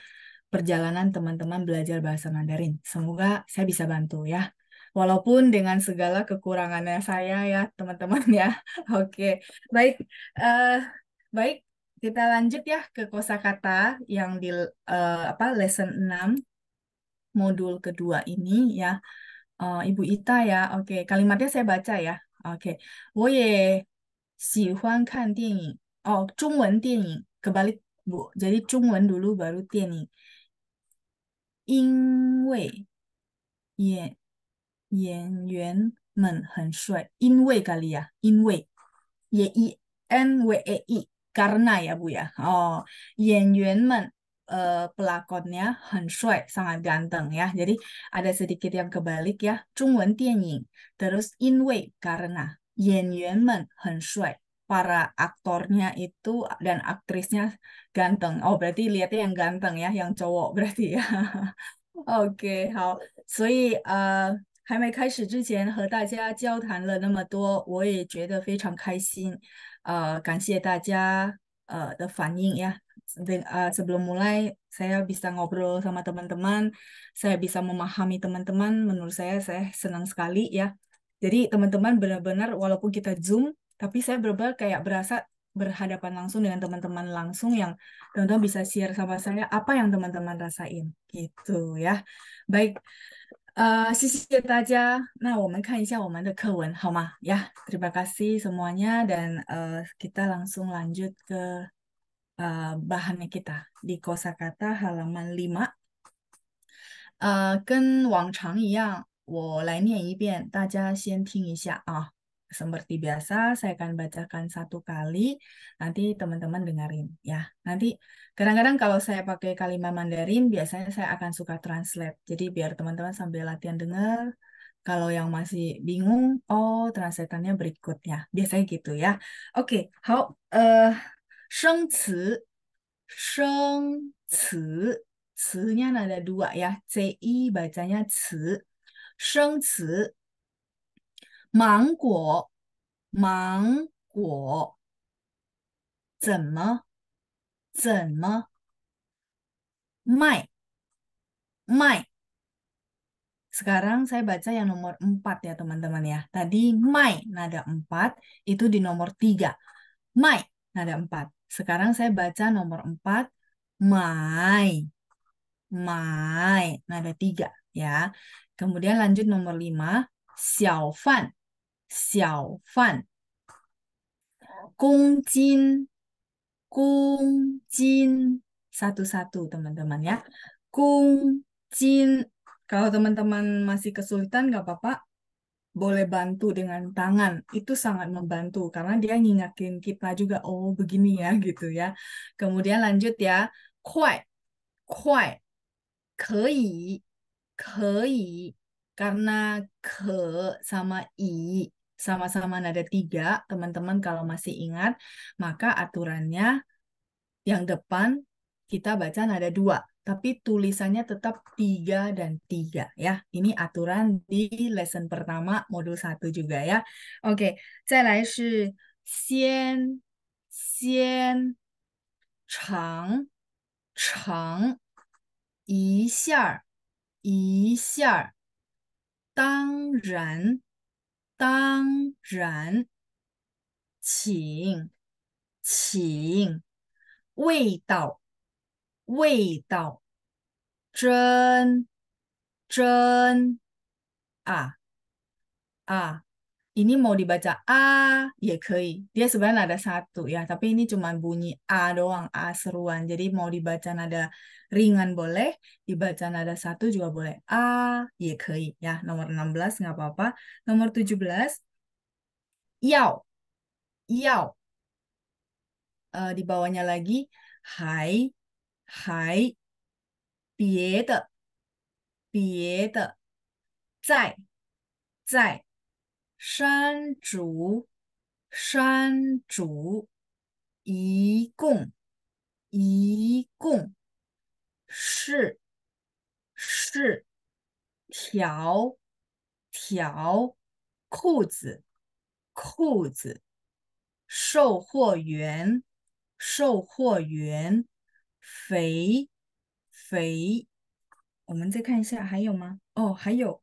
perjalanan teman-teman belajar bahasa Mandarin. Semoga saya bisa bantu ya. Walaupun dengan segala kekurangannya saya ya teman-teman <laughs> ya. Oke, okay. baik. Eh, Baik, kita lanjut ya ke kosakata yang di uh, apa lesson 6 modul kedua ini ya. Uh, Ibu Ita ya. Oke, okay. kalimatnya saya baca ya. Oke. Okay. 我也喜欢看电影。Oh, 中文电影 kebalik Bu. Jadi Jungwen dulu baru Tianing. Inwei Yan Yan Yuan Men hen Shui. Inwei kali ya. Inwei. Ye I N W E I karena ya Bu ya. Oh, Yuan Men uh, pelakonnya Han Shui, sangat ganteng ya. Jadi ada sedikit yang kebalik ya. Zhongwen Dianying. Terus In karena Yan Yuan Men Han Shui. Para aktornya itu dan aktrisnya ganteng. Oh, berarti lihatnya yang ganteng ya, yang cowok berarti ya. <laughs> Oke, Jadi, OK，好，所以呃，还没开始之前和大家交谈了那么多，我也觉得非常开心。Eh, ya eh, the Dan, ya. uh, eh, sebelum mulai saya bisa ngobrol sama teman-teman, saya bisa memahami teman-teman. Menurut saya saya senang sekali ya. Jadi teman-teman benar-benar walaupun kita zoom, tapi saya benar-benar kayak berasa berhadapan langsung dengan teman-teman langsung yang teman-teman bisa share sama saya apa yang teman-teman rasain gitu ya. Baik. Uh, 谢谢大家。那我们看一下我们的课文好吗？Ya, terima kasih semuanya dan uh, kita langsung lanjut ke uh, bahannya kita di kosakata halaman 5. Uh, 跟往常一样，我来念一遍，大家先听一下啊。seperti biasa saya akan bacakan satu kali nanti teman-teman dengerin ya nanti kadang-kadang kalau saya pakai kalimat Mandarin biasanya saya akan suka translate jadi biar teman-teman sambil latihan dengar kalau yang masih bingung oh translatannya berikutnya biasanya gitu ya oke okay, how uh, eh, sheng ci sheng ci ci-nya ada dua ya ci bacanya ci sheng ci 芒果，芒果，怎么，怎么，卖，卖。Sekarang saya baca yang nomor 4 ya teman-teman ya. Tadi mai nada 4 itu di nomor 3. Mai nada 4. Sekarang saya baca nomor 4 mai. Mai nada 3 ya. Kemudian lanjut nomor 5 xiao fan. 小贩，公斤，公斤 satu-satu teman-teman ya. Kalau teman-teman masih kesulitan nggak apa-apa, boleh bantu dengan tangan. Itu sangat membantu karena dia ngingatin kita juga, oh begini ya <laughs> gitu ya. Kemudian lanjut ya, kuai, kuai, kei, kei, karena ke sama i sama-sama nada tiga, teman-teman kalau masih ingat, maka aturannya yang depan kita baca nada dua, tapi tulisannya tetap tiga dan tiga ya. Ini aturan di lesson pertama modul satu juga ya. oke chang chang ren 当然，请，请味道，味道真真啊啊！ini mau dibaca A ya kei. Dia sebenarnya ada satu ya, tapi ini cuma bunyi A doang, A seruan. Jadi mau dibaca nada ringan boleh, dibaca nada satu juga boleh. A ya kei ya. Nomor 16 nggak apa-apa. Nomor 17 yao. Yao. Uh, di bawahnya lagi hai hai bie de bie de zai zai 山竹，山竹，一共，一共是是条条裤子，裤子，售货员，售货员，肥肥，我们再看一下还有吗？哦，还有。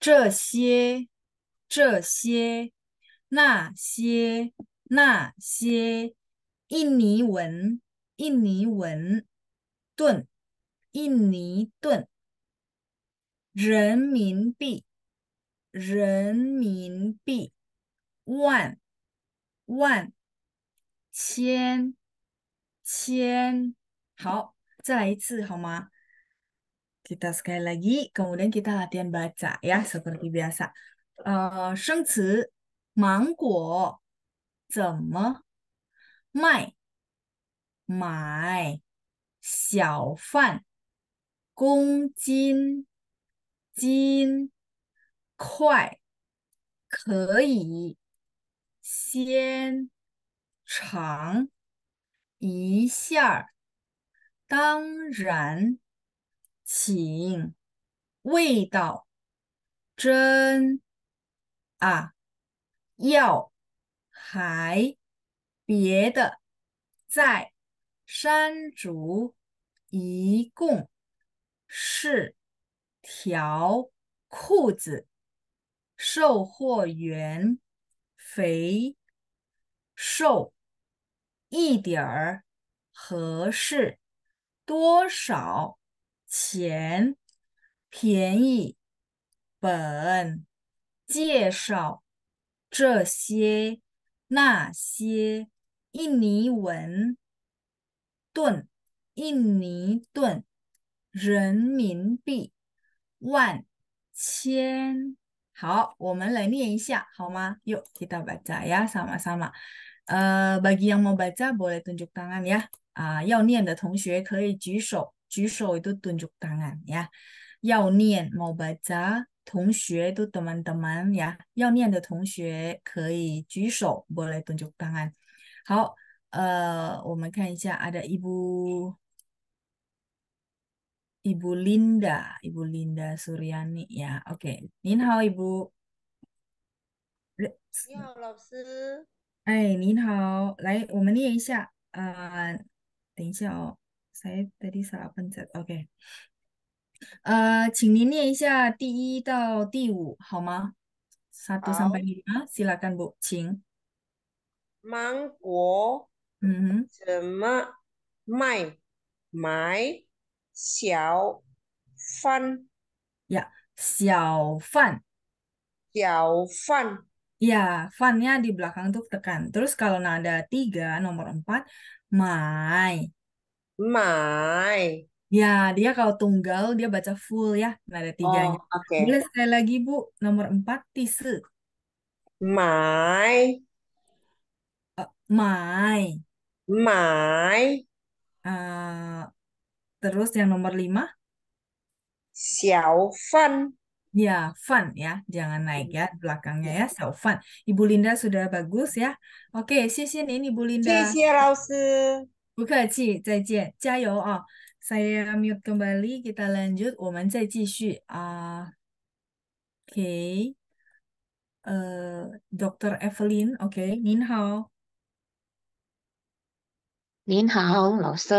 这些、这些、那些、那些。印尼文、印尼文、盾、印尼盾、人民币、人民币、万、万、千、千。好，再来一次，好吗？Kita sekali lagi, kemudian kita latihan baca ya, seperti biasa。生词，芒果怎么卖？买小贩公斤金块可以先尝一下儿，当然。请，味道真啊！要还别的，在山竹一共是条裤子。售货员肥瘦一点儿合适多少？钱便宜本介绍这些那些印尼文盾印尼盾人民币万千好，我们来念一下好吗？哟，kita baca ya sama-sama。呃，bagi yang mau baca boleh tunjuk tangan ya。啊，要念的同学可以举手。举手都蹲着答案呀，要念某白杂，同学都同学们呀，要念的同学可以举手，不来蹲着答案。好，呃，我们看一下，阿的伊布，伊布 Linda，伊布 Linda Suryani，呀，OK，你好，伊布。你好，老师。哎，您好，来我们念一下，呃，等一下哦。saya tadi salah pencet. Oke. Okay. Uh, eh, Satu sampai lima, silakan Bu Ching. Mang guo mm-hmm. mai mai xiao fan. Ya, xiao fan. Xiao fan. Ya, fannya di belakang tuh tekan. Terus kalau nada tiga, nomor empat, mai. My. Ya, dia kalau tunggal dia baca full ya. Nah, ada tiganya. Oh, oke. Boleh sekali lagi, Bu. Nomor empat, tisu. My. Uh, eh, my. My. Uh, eh, terus yang nomor lima. Xiao Fan. Ya, fun ya. Jangan naik ya hmm. belakangnya ya. So fun. Ibu Linda sudah bagus ya. Oke, sisi ini Ibu Linda. Rausu. 不客气，再见，加油啊！Saya m u n g k e m balik i t a lanjut，我们再继续啊。o k 呃 d r Evelyn，Okay，您好。您好，老师。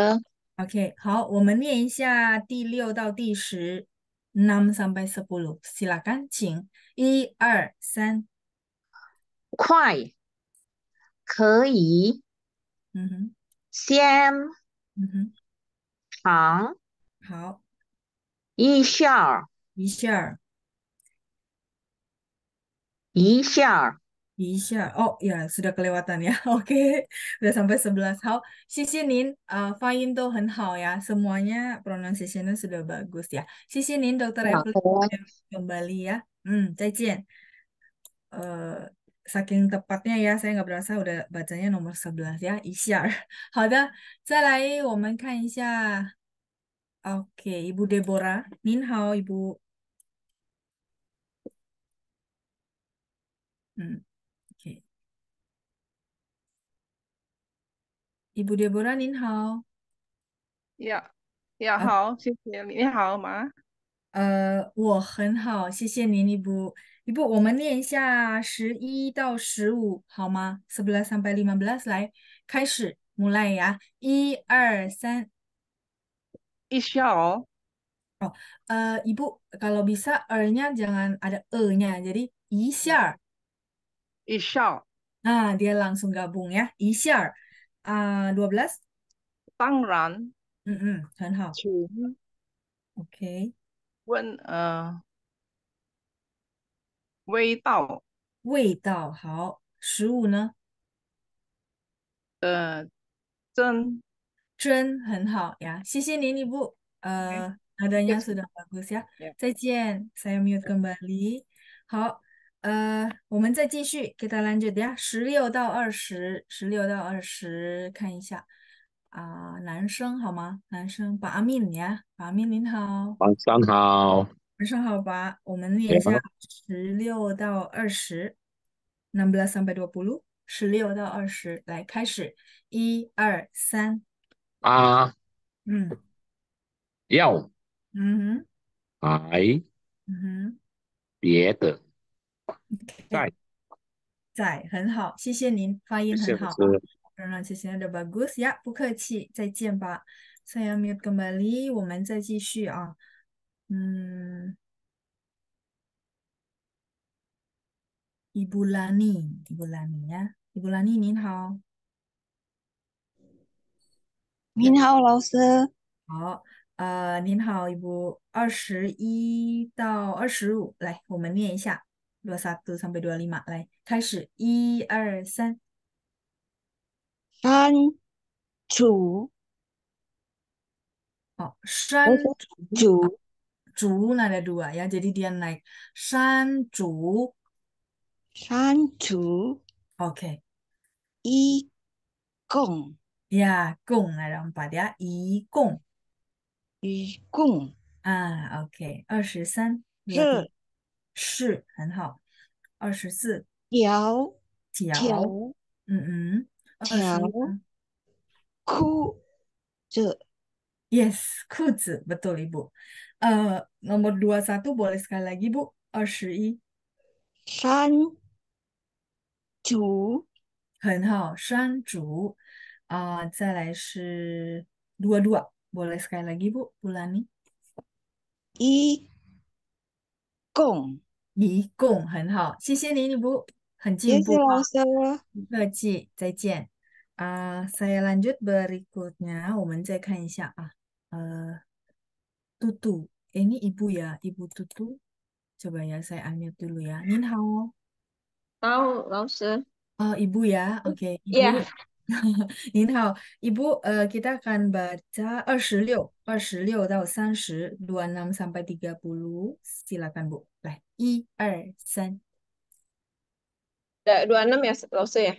o k 好，我们练一下第六到第十。Nampun bersabul，希腊钢琴。一二三，快，可以。嗯哼。Isha. Mm-hmm. Oh ya, sudah kelewatan ya. <laughs> Oke, udah sampai 11. How? Sisinin, uh, Fayin tuh Henhao ya. Semuanya pronunciation sudah bagus ya. Sisinin, Dokter Apple kembali ya. Hmm, Cacian. Uh, saking tepatnya ya, saya nggak berasa udah bacanya nomor 11 ya, Isyar. <laughs> Hada, selai, woman kan Oke, okay, Ibu Deborah, Min hao, Ibu. Hmm, oke. Okay. Ibu Deborah, Min hao. Ya, ya hao, sisi, Min hao ma. Uh, 我很好, sisi, Ibu. Ibu. Ibu, 我们念一下十一到十五好吗？Sebelas sampai lima belas，来开始，mulai ya，一二三。Insya Allah. Oh, uh, ibu kalau bisa er-nya jangan ada e-nya, jadi isya. Isya. Nah, dia langsung gabung ya, isya. Uh, 12. Tangran. Mm -mm, 很好. Oke. Okay. uh 味道，味道好。十五呢？呃，真，真很好呀。谢谢你，你不呃，好的要。蛮好呀。再见，saya u t 好，呃，我们再继续，给大家来，等下十六到二十，十六到二十，看一下啊，男生好吗？男生，把阿敏呀，把阿敏您好，晚上好。晚上好吧，我们念一下十六到二十，number 三百多 b l 十六到二十，来开始，一二三，啊，嗯，要，嗯，哼，来，嗯哼，别的，在在很好，谢谢您，发音很好，嗯，常谢谢你的帮助呀，不客气，再见吧，s a m 再也没那么离，我们再继续啊。嗯，伊布拉尼，伊布拉尼呀，伊布拉尼，您好，您好，老师。好，呃，您好，伊布二十一到二十五，来，我们念一下，罗萨都桑贝多利玛，来，开始，一二三。山主，好，哦，山竹马。主，竹拿来读啊杨姐弟点来山竹山竹 ok 一共呀共来让我们把它一共一共啊 ok 二十三是是很好二十四条条嗯嗯二十五哭这 yes 裤子不多了一步呃，nomor eh, dua satu boleh sekali lagi Bu. 二十一。山竹。很好，山竹。啊、uh, 再来是 oh, dua dua boleh sekali lagi Bu saya lanjut berikutnya，我们再看一下啊，呃。Tutu. Ini ibu ya, ibu Tutu. Coba ya, saya unmute dulu ya. Nin hao. Tahu, Lause. Oh, ibu ya. Oke, okay. Ibu. Yeah. <laughs> Nin hao. Ibu, uh, kita akan baca 26, 26到 30, 26 sampai 30. Silakan, Bu. Lai, 1, 2, 3. 26 ya, Lause ya?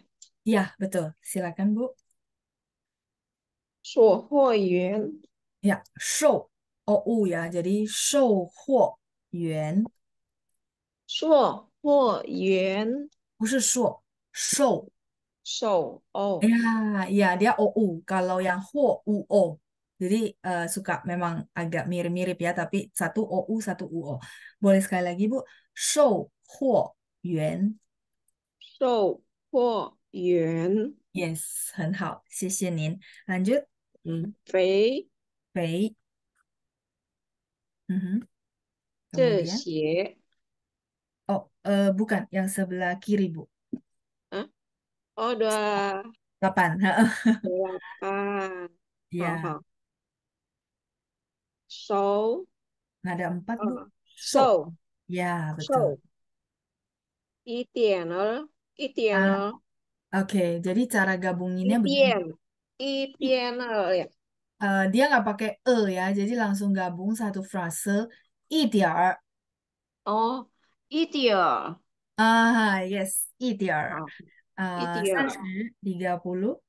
Iya, betul. Silakan, Bu. 所获言。Ya, show o ya. Jadi, shou Ya, dia ou. Kalau yang huo, uo. Jadi, uh, eh, suka memang agak mirip-mirip ya, tapi satu ou, satu uo. Boleh sekali lagi, Bu. Shou huo yuan. Shou huo yuan. Yes, 很好，谢谢您。Lanjut. 嗯，肥肥 mm oh uh, bukan yang sebelah kiri, Bu. Oh, dua. Delapan, Delapan. Oh, <laughs> ya. oh. So. Nah, ada empat, Bu. Oh, so. so. Ya, So. betul. Itianol. E Itianol. E ah, oke. Okay. Jadi cara gabunginnya begini. Itian. E Itianol, ya. Yeah uh, dia nggak pakai e ya, jadi langsung gabung satu frase e i Oh, e i e eh, ya. Ah, Ah, yes, i dier. Oh, uh, 三十，tiga puluh.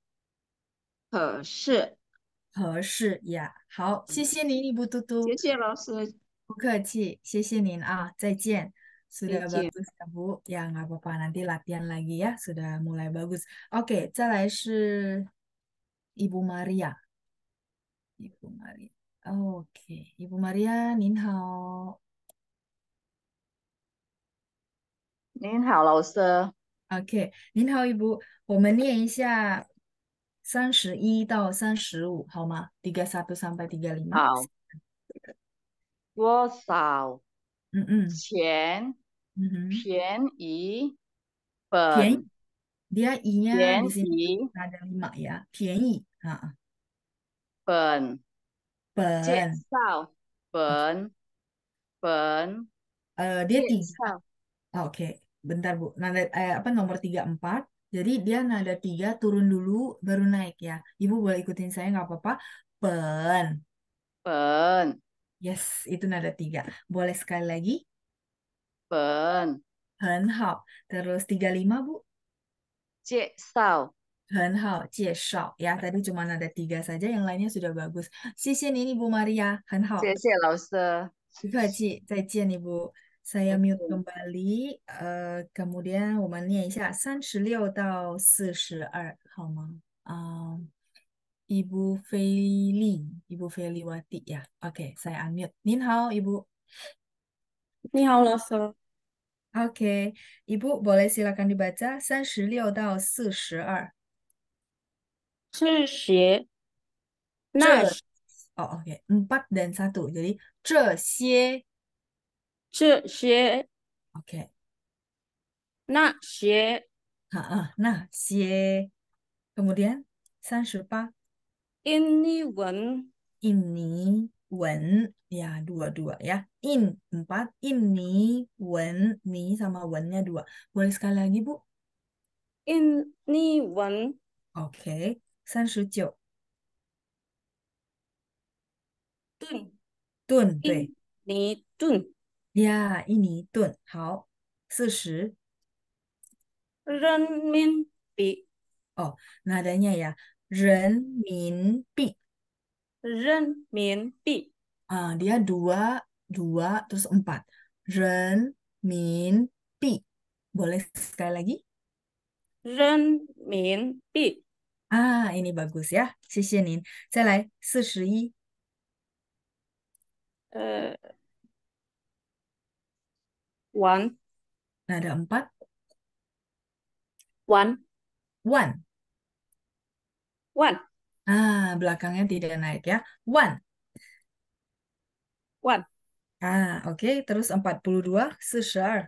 Sudah bagus ya, Bu. Ya nggak apa-apa nanti latihan lagi ya. Sudah mulai bagus. Oke, okay, 再来是 Ibu Maria. 伊布玛丽，OK，伊布玛丽啊，您好，您好老师，OK，您好伊布，我们念一下三十一到三十五好吗？第个三百，第个零码。好。多少？嗯嗯。钱。嗯哼。便宜。便宜。便宜。便宜。哪的零码呀？便宜啊。本本介绍本本 uh, eh, dia tiga oh, oke bentar bu nada eh, apa nomor tiga empat jadi dia nada tiga turun dulu baru naik ya ibu boleh ikutin saya nggak apa-apa pen pen yes itu nada tiga boleh sekali lagi pen 很好 terus tiga lima bu 介绍 Henhao, Ya, tadi cuma ada tiga saja, yang lainnya sudah bagus. Sisi ini Bu Maria, Ibu. Saya mute kembali, uh, kemudian 我们念一下36到42，好吗？啊、um, Ibu Feli, Ibu Feliwati ya. Oke, okay, saya unmute. Nin hao, Ibu. Ni hao, Lawson. okay. Ibu boleh silakan dibaca 36到 42. 这些那这哦，oke empat dan satu jadi 这些这些 oke 那些 ha, nah kemudian 三十八 ini wen ini wen ya dua-dua ya in empat ini wen ni sama wennya dua boleh sekali lagi bu ini wen oke okay ini, ini ya ya oh, 三十九。顿顿对，尼顿呀，印尼盾好，四十。人民币哦，nadanya dia dua dua terus empat, boleh sekali lagi, lagi？人民币 Ah, ini bagus ya. Saya ada empat. One. One. One. Ah, belakangnya tidak naik ya. One. One. Ah, oke. Okay. Terus 42, sesar.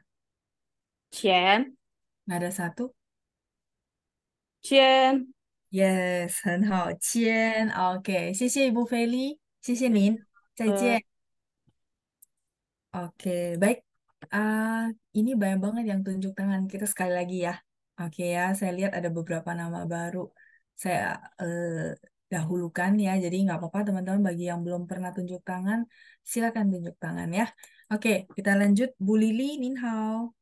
Nah, Ada satu. Chen. Yes，很好签。OK，谢谢 Ibu okay, baik. Ah, ini banyak banget yang tunjuk tangan kita sekali lagi ya. Oke ya, saya lihat ada beberapa nama baru. Saya uh, dahulukan ya, jadi nggak apa-apa teman-teman bagi yang belum pernah tunjuk tangan, silakan tunjuk tangan ya. Oke, kita lanjut. Bu Lili, Nin Hao.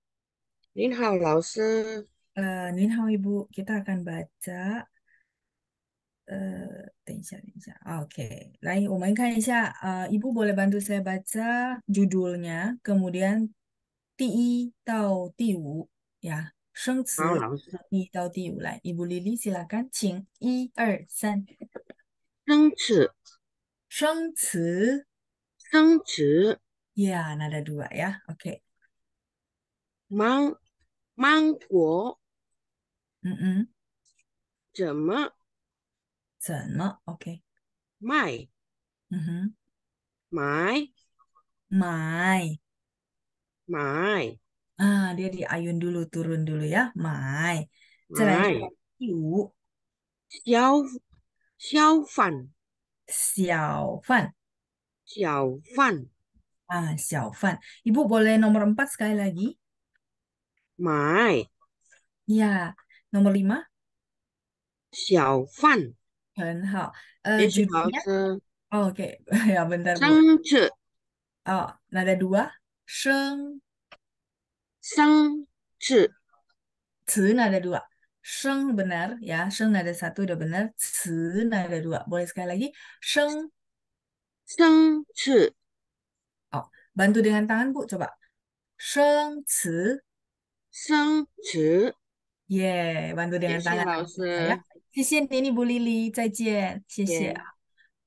Nin Hao eh, Ibu, kita akan baca 呃，等一下，等一下，OK，来我们看一下啊、呃，Ibu eh, ah, kan, eh, boleh bantu saya baca judulnya, kemudian 第一到第五呀，生词第一到第五来，Ibu ya. oh, Lili silakan，请一二三，生词，生词，生词，ya er dua ya, OK，芒芒果，嗯嗯，怎么？怎么？OK，卖，嗯哼，买，买，买。Ah, mhm. dia diayun dulu, turun dulu ya. Mai. Selanjutnya, Xiu. Xiao, Xiao Fan. Xiao Fan. Xiao Fan. Ah, Xiao Fan. Ibu boleh nomor empat sekali lagi? Mai. Ya, nomor lima? Xiao Fan. 很好。呃, oke. Ya, bentar, Oh, nada dua. Sheng, sangce, c nada dua. Sheng benar ya. Sheng nada satu udah benar. C nada dua. Boleh sekali lagi. Sheng. sangce, Oh, bantu dengan tangan, Bu. Coba. Sheng, c sangce, bantu iya, dengan 谢谢 tangan. Terima kasih.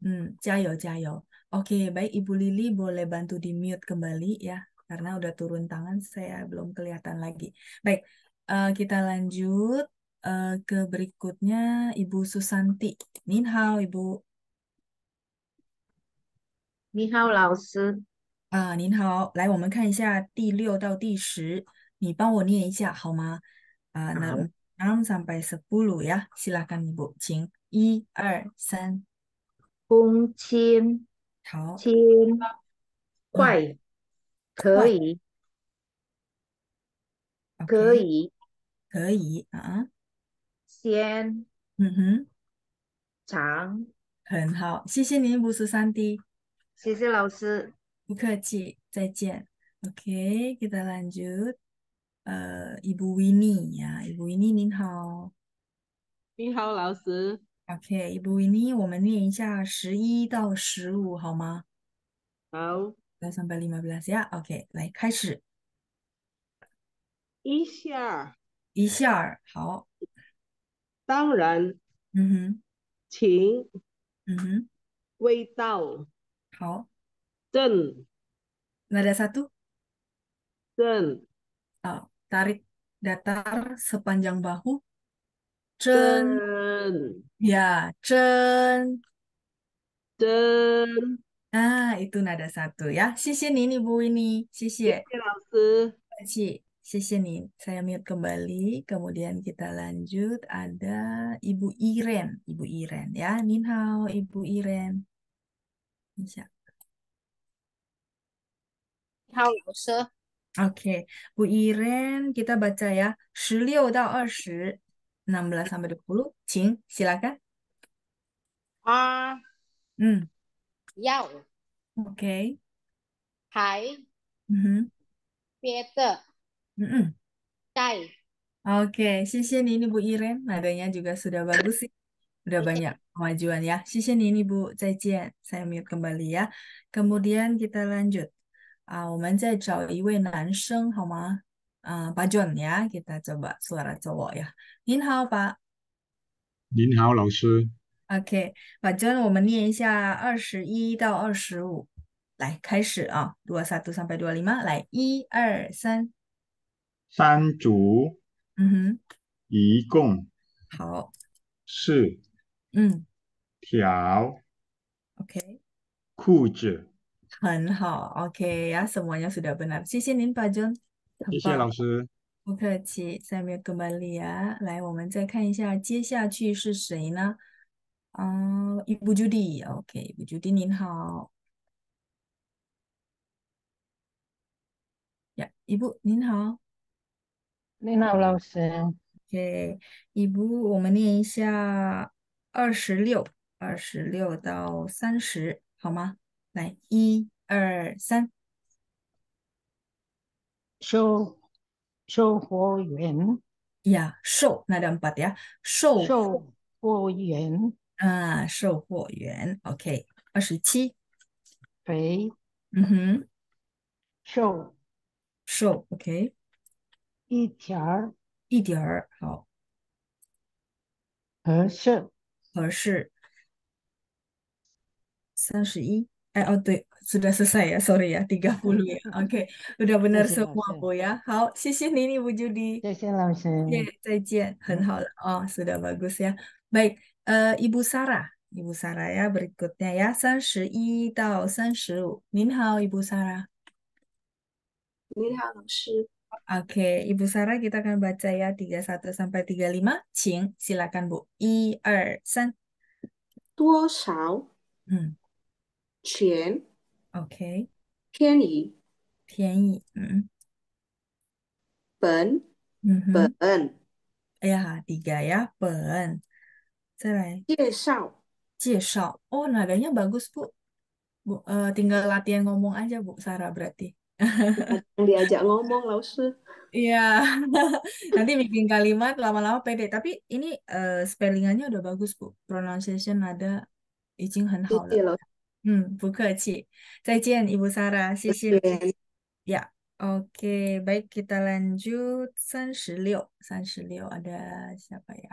Hmm, jayo, jayo. Oke, baik Ibu Lili boleh bantu di mute kembali ya, karena udah turun tangan saya belum kelihatan lagi. Baik, uh, kita lanjut uh, ke berikutnya Ibu Susanti. Ninhao Ibu. Ah, kita 你好，老师。啊、呃，您好，来，我们看一下第六到第十，你帮我念一下好吗？啊，那6 uh, sampai 10 ya. Silakan Ibu Cing. 1 2 3. Kuncin. 好。亲。快。可以。可以。可以啊。先。嗯哼。长。很好，谢谢您，吴十三 D。谢谢老师。不客气，再见。Oke, okay, kita lanjut. 呃，伊布维尼呀，伊布维尼，您好，你好，老师。OK，伊布维尼，我们念一下十一到十五，好吗？好。来，s b e m 三百零八，s 死 a OK，来开始。一下一下儿。好。当然。嗯哼。请。嗯哼。味道。好。正。那得啥图？正。啊。tarik datar sepanjang bahu. Chen Ya, Chen Chen Nah, itu nada satu ya. Sisi ini Bu ini. Sisi. Sisi. Ya. Sisi nih. Saya mute kembali. Kemudian kita lanjut. Ada Ibu Iren. Ibu Iren ya. Ninhao Ibu Iren. Ibu 好，老师。Oke, Bu Iren, kita baca ya. 16 dan 20 16 sampai 20. Cing, silakan. Uh, Hmm, yao, oke. 还 Hmm. 别的 Hmm. 在 Oke, sisi ini Bu Iren. Nadanya juga sudah bagus sih. sudah banyak kemajuan ya. Sisi ini Bu, zaijian. Saya mute kembali ya. Kemudian kita lanjut. 啊，我们再找一位男生好吗？啊，巴俊呀，给它做吧，说来做我呀。您好，巴。您好，老师。OK，巴俊，我们念一下二十一到二十五，来开始啊。多少啥？三百多里吗？来，一二三。三组。嗯哼。一共。好。是。嗯。条。OK。裤子。很好，OK，yeah，someone else will o e n up。谢谢您，by 谢谢老师。不客气下面 m u e l g 来，我们再看一下，接下去是谁呢？啊，伊布朱迪。OK，伊布朱迪，您好。呀，伊布，您好。你好，老师。OK，伊布，我们念一下二十六，二十六到三十，好吗？来，一、二、三，收收货员，呀，售，那两把的呀？售售货员，啊，售货员，OK，二十七，肥，嗯哼，瘦，瘦，OK，一点儿，一点儿，好，合适，合适，三十一。eh oh, tuh, sudah selesai ya, sorry ya, 30 iya. ya. Oke, okay. udah benar iya, semua iya. Bu ya. how 好，谢谢您，Bu Judi. 谢谢老师。Yeah, 再见，很好了。Oh, sudah bagus ya. Baik, uh, Ibu Sarah. Ibu Sarah ya berikutnya ya 31 35 35您好 Ibu Sarah. 您好老师. Oke, okay, Ibu Sarah kita akan baca ya 31 sampai 35. silakan Bu. 3. Er, hmm. 钱，OK，便宜，便宜，mm. Ben, ya, tiga ya, pen. Saya lain. 介绍，Jisao. Oh, nadanya bagus, Bu. Bu, eh, tinggal latihan ngomong aja, Bu Sarah berarti. yang diajak ngomong, Lausu. Iya. Nanti bikin kalimat lama-lama pede. Tapi ini eh, spellingannya udah bagus, Bu. Pronunciation ada icing Han Hao lah. 嗯，不客气。再见，伊 a r a 谢谢你。呀，OK，拜。我们继续三十六，三十六，有谁呀？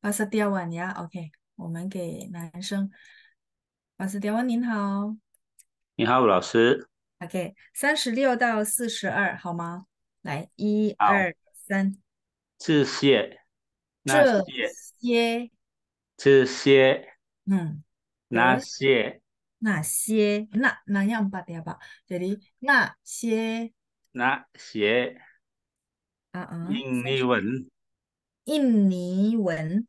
巴十蒂二位呀，OK。我们给男生巴十蒂二您好。你好，老师。OK，三十六到四十二好吗？来，一二三。这些，这些，这些，嗯，哪些？nanya empat ya pak jadi na xie na xie uh -uh. Indonesian Indonesian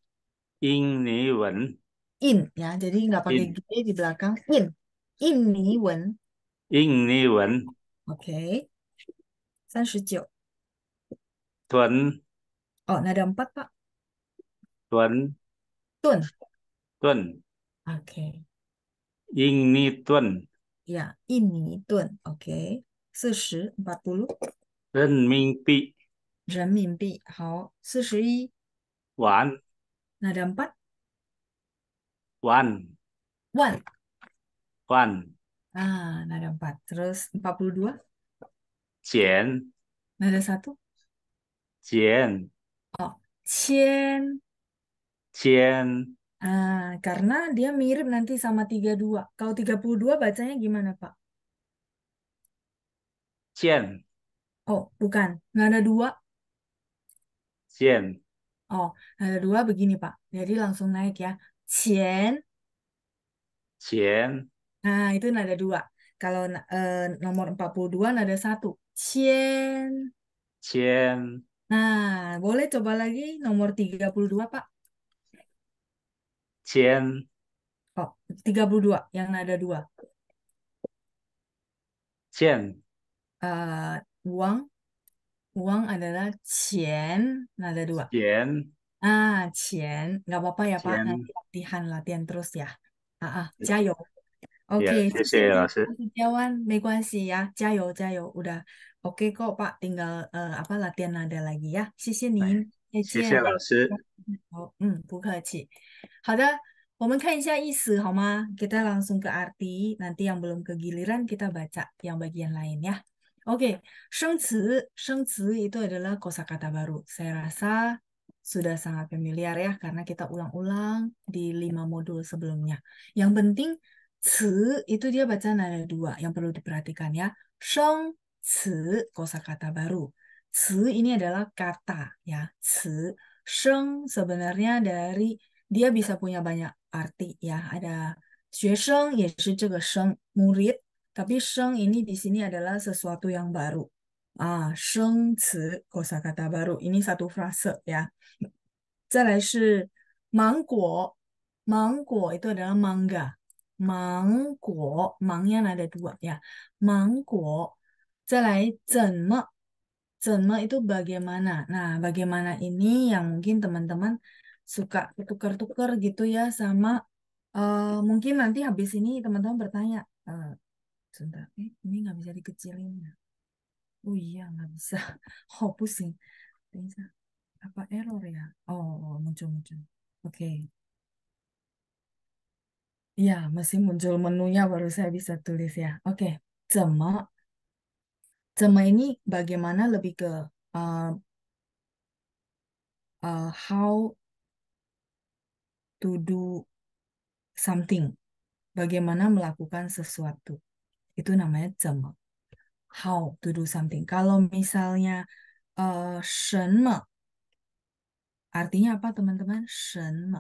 Wen in ya jadi nggak pakai g di belakang in Wen Indonesian Wen oke okay. 39 Tuần Oh, nah ada empat, Pak. Tuần Tuần Tuần Oke. Okay. 英尼顿。Ya, ini tuan. Ya, Oke. Wan. Nah, ada empat. Wan. Wan. Wan. Ah, nah ada empat. Terus dua. Cien. Nah, ada satu. Cien. Oh, cien. Cien. Ah, karena dia mirip nanti sama 32. Kalau 32 bacanya gimana, Pak? Cien. Oh, bukan. Nggak ada dua. Cien. Oh, ada dua begini, Pak. Jadi langsung naik ya. Cien. Cien. Nah, itu nada dua. Kalau eh, nomor 42 nada satu. Cien. Cien. Nah, boleh coba lagi nomor 32, Pak. Cien. Oh, 32 yang nada dua. Cien. Uh, eh, uang. Uang adalah cien, nada dua. Cien. Ah, cien. Nggak apa-apa ya, Pak. Nanti latihan, latihan terus ya. Ah, ah, jayo. Ya. Oke, okay, Jawan, Megwasi ya, jayo, jayo, ya. udah. Oke okay kok Pak, tinggal uh, apa latihan nada lagi ya. Sisi nih. 也谢谢老师。好，嗯，不客气。好的，我们看一下意思好吗？Kita langsung ke arti. Nanti yang belum kegiliran kita baca yang bagian lain ya. Oke, okay. 生词生词 itu adalah kosakata baru. Saya rasa sudah sangat familiar ya karena kita ulang-ulang di lima modul sebelumnya. Yang penting ci itu dia baca nada dua yang perlu diperhatikan ya. Sheng ci kosakata baru. 词 ini adalah kata ya. 词 sheng sebenarnya dari dia bisa punya banyak arti ya. Ada 学生也是这个生 ya, murid, tapi sheng ini di sini adalah sesuatu yang baru. Ah, sheng 词 kosakata baru. Ini satu frase ya. 再来是芒果，芒果 itu adalah mangga. 芒果，芒 yang ada dua ya. 芒果，再来怎么？Senme itu bagaimana. Nah, bagaimana ini yang mungkin teman-teman suka tukar-tukar gitu ya sama uh, mungkin nanti habis ini teman-teman bertanya, uh, eh, ini nggak bisa dikecilin ya? Oh iya, nggak bisa. <laughs> Oh pusing. Bisa. Apa error ya? Oh, muncul-muncul. Oh, Oke. Okay. Ya, masih muncul menunya baru saya bisa tulis ya. Oke, okay. Selama ini bagaimana lebih ke uh, uh, how to do something. Bagaimana melakukan sesuatu. Itu namanya zema. How to do something. Kalau misalnya uh, shenme, artinya apa teman-teman? Shenme.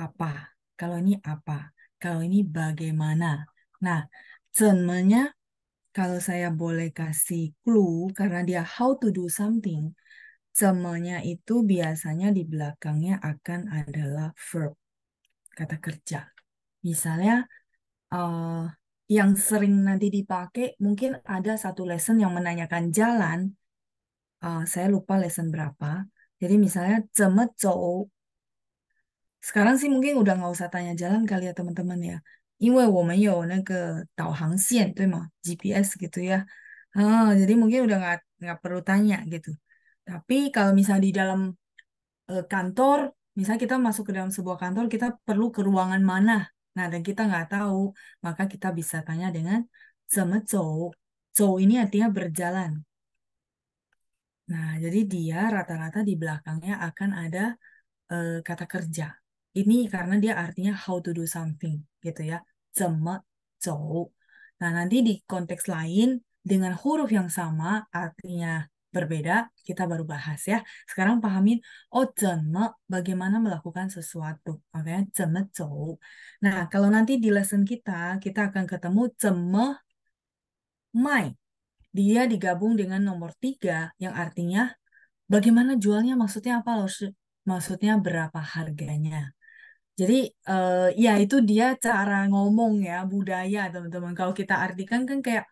Apa? Kalau ini apa? Kalau ini bagaimana? Nah, cenmenya kalau saya boleh kasih clue karena dia how to do something, cenmenya itu biasanya di belakangnya akan adalah verb, kata kerja. Misalnya uh, yang sering nanti dipakai mungkin ada satu lesson yang menanyakan jalan. Uh, saya lupa lesson berapa. Jadi misalnya cemecou sekarang sih mungkin udah nggak usah tanya jalan kali ya teman-teman ya, GPS gitu ya. Ah, jadi mungkin udah nggak nggak perlu tanya gitu. Tapi kalau misal di dalam eh, kantor, misal kita masuk ke dalam sebuah kantor, kita perlu ke ruangan mana. Nah, dan kita nggak tahu, maka kita bisa tanya dengan zemezou. cow ini artinya berjalan. Nah, jadi dia rata-rata di belakangnya akan ada eh, kata kerja. Ini karena dia artinya how to do something gitu ya. Zema zou. Nah, nanti di konteks lain dengan huruf yang sama artinya berbeda, kita baru bahas ya. Sekarang pahamin, oh zeme, bagaimana melakukan sesuatu. Makanya okay? zeme Nah, kalau nanti di lesson kita, kita akan ketemu zeme mai. Dia digabung dengan nomor tiga yang artinya bagaimana jualnya maksudnya apa loh? Maksudnya berapa harganya. Jadi uh, ya itu dia cara ngomong ya budaya teman-teman. Kalau kita artikan kan kayak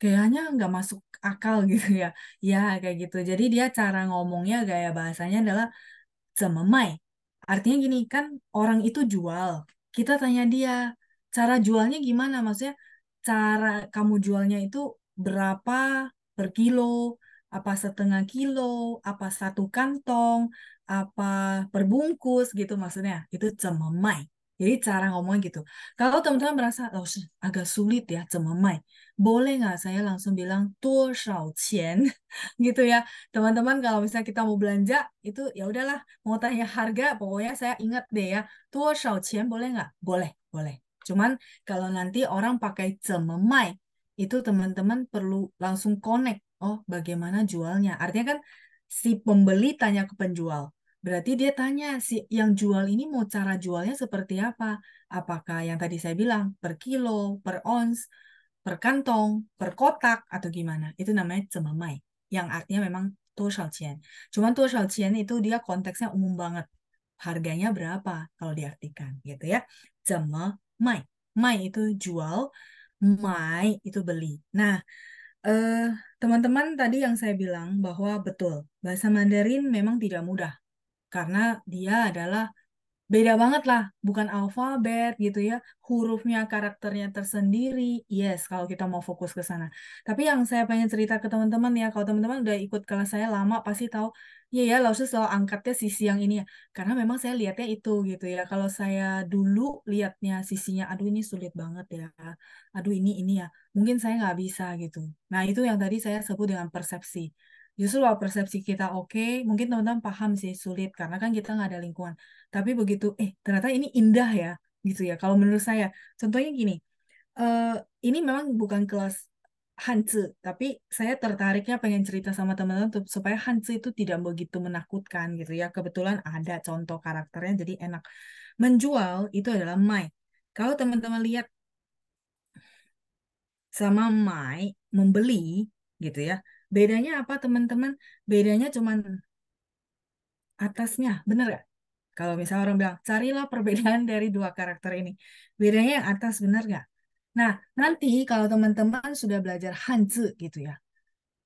kayaknya nggak masuk akal <laughs> gitu ya. Ya kayak gitu. Jadi dia cara ngomongnya gaya bahasanya adalah cememai. Artinya gini kan orang itu jual. Kita tanya dia cara jualnya gimana maksudnya cara kamu jualnya itu berapa per kilo apa setengah kilo, apa satu kantong, apa perbungkus gitu maksudnya itu cememai jadi cara ngomong gitu kalau teman-teman merasa oh, agak sulit ya cememai boleh nggak saya langsung bilang tuh qian <laughs> gitu ya teman-teman kalau misalnya kita mau belanja itu ya udahlah mau tanya harga pokoknya saya ingat deh ya tuh qian boleh nggak boleh boleh cuman kalau nanti orang pakai cememai itu teman-teman perlu langsung connect. Oh, bagaimana jualnya? Artinya kan si pembeli tanya ke penjual. Berarti dia tanya si yang jual ini mau cara jualnya seperti apa? Apakah yang tadi saya bilang per kilo, per ons, per kantong, per kotak atau gimana? Itu namanya cemamai yang artinya memang total cian. Cuman total cian itu dia konteksnya umum banget. Harganya berapa kalau diartikan gitu ya. Cemamai. Mai itu jual, mai itu beli. Nah, eh teman -teman, tadi yang saya bilang bahwa betul bahasa Mandarin memang tidak mudah karena dia adalah beda banget lah, bukan alfabet gitu ya, hurufnya, karakternya tersendiri. Yes, kalau kita mau fokus ke sana. Tapi yang saya pengen cerita ke teman-teman ya, kalau teman-teman udah ikut kelas saya lama pasti tahu, ya ya Lausus selalu angkatnya sisi yang ini ya. Karena memang saya lihatnya itu gitu ya. Kalau saya dulu lihatnya sisinya, aduh ini sulit banget ya. Aduh ini ini ya. Mungkin saya nggak bisa gitu. Nah itu yang tadi saya sebut dengan persepsi justru kalau persepsi kita oke, okay, mungkin teman-teman paham sih sulit karena kan kita nggak ada lingkungan. Tapi begitu, eh ternyata ini indah ya, gitu ya. Kalau menurut saya, contohnya gini, uh, ini memang bukan kelas hantu, tapi saya tertariknya pengen cerita sama teman-teman supaya hantu itu tidak begitu menakutkan gitu ya. Kebetulan ada contoh karakternya jadi enak. Menjual itu adalah Mai. Kalau teman-teman lihat sama Mai membeli gitu ya. Bedanya apa teman-teman? Bedanya cuma atasnya, bener gak? Kalau misalnya orang bilang, carilah perbedaan dari dua karakter ini. Bedanya yang atas bener gak? Nah, nanti kalau teman-teman sudah belajar Hanzi gitu ya,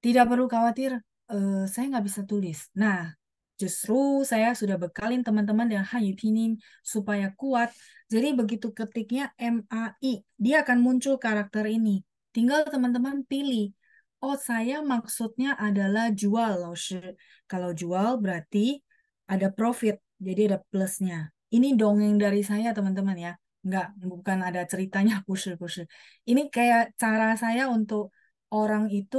tidak perlu khawatir, uh, saya nggak bisa tulis. Nah, justru saya sudah bekalin teman-teman dengan Hanyu Pinyin supaya kuat. Jadi begitu ketiknya MAI, dia akan muncul karakter ini. Tinggal teman-teman pilih Oh, saya maksudnya adalah jual, loh. Kalau jual berarti ada profit, jadi ada plusnya. Ini dongeng dari saya, teman-teman ya. Enggak, bukan ada ceritanya, pusher, <laughs> pusher. Ini kayak cara saya untuk orang itu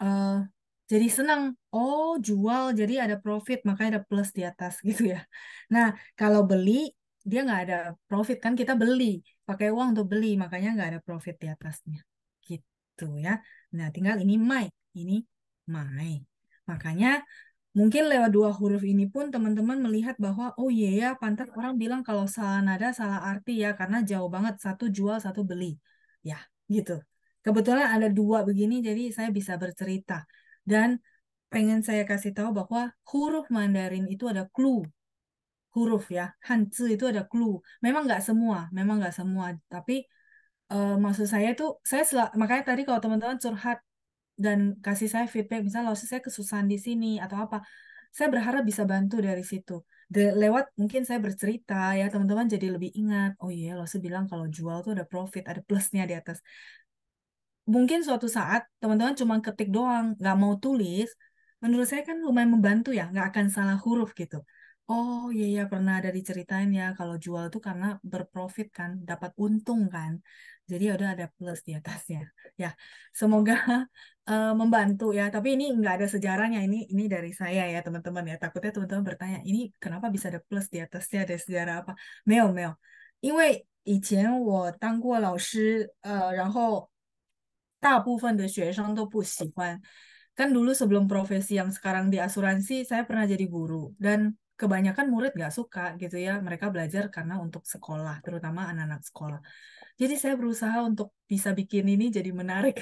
uh, jadi senang. Oh, jual, jadi ada profit, makanya ada plus di atas <laughs> gitu ya. Nah, kalau beli, dia enggak ada profit kan kita beli pakai uang untuk beli makanya enggak ada profit di atasnya gitu ya Nah, tinggal ini my, ini my. Makanya mungkin lewat dua huruf ini pun teman-teman melihat bahwa oh iya ya pantas orang bilang kalau salah nada salah arti ya karena jauh banget satu jual satu beli. Ya, gitu. Kebetulan ada dua begini jadi saya bisa bercerita. Dan pengen saya kasih tahu bahwa huruf Mandarin itu ada clue huruf ya. Hanzi itu ada clue. Memang nggak semua, memang nggak semua, tapi uh, maksud saya tuh saya sel makanya tadi kalau teman-teman curhat dan kasih saya feedback misalnya loh saya kesusahan di sini atau apa saya berharap bisa bantu dari situ De lewat mungkin saya bercerita ya teman-teman jadi lebih ingat oh iya loh saya bilang kalau jual tuh ada profit ada plusnya di atas mungkin suatu saat teman-teman cuma ketik doang nggak mau tulis menurut saya kan lumayan membantu ya nggak akan salah huruf gitu Oh iya iya pernah ada diceritain ya kalau jual tuh karena berprofit kan, dapat untung kan. Jadi ya udah ada plus di atasnya. <laughs> Ya, semoga uh, <laughs> membantu ya. Tapi ini nggak ada sejarahnya ini ini dari saya ya teman-teman ya. Takutnya teman-teman bertanya, ini kenapa bisa ada plus di atasnya ada sejarah apa? Meo meo. 没有因为以前我当过老师，呃，然后大部分的学生都不喜欢。Kan eh, dulu sebelum profesi yang sekarang di asuransi, saya pernah jadi guru dan kebanyakan murid gak suka gitu ya mereka belajar karena untuk sekolah terutama anak-anak sekolah jadi saya berusaha untuk bisa bikin ini jadi menarik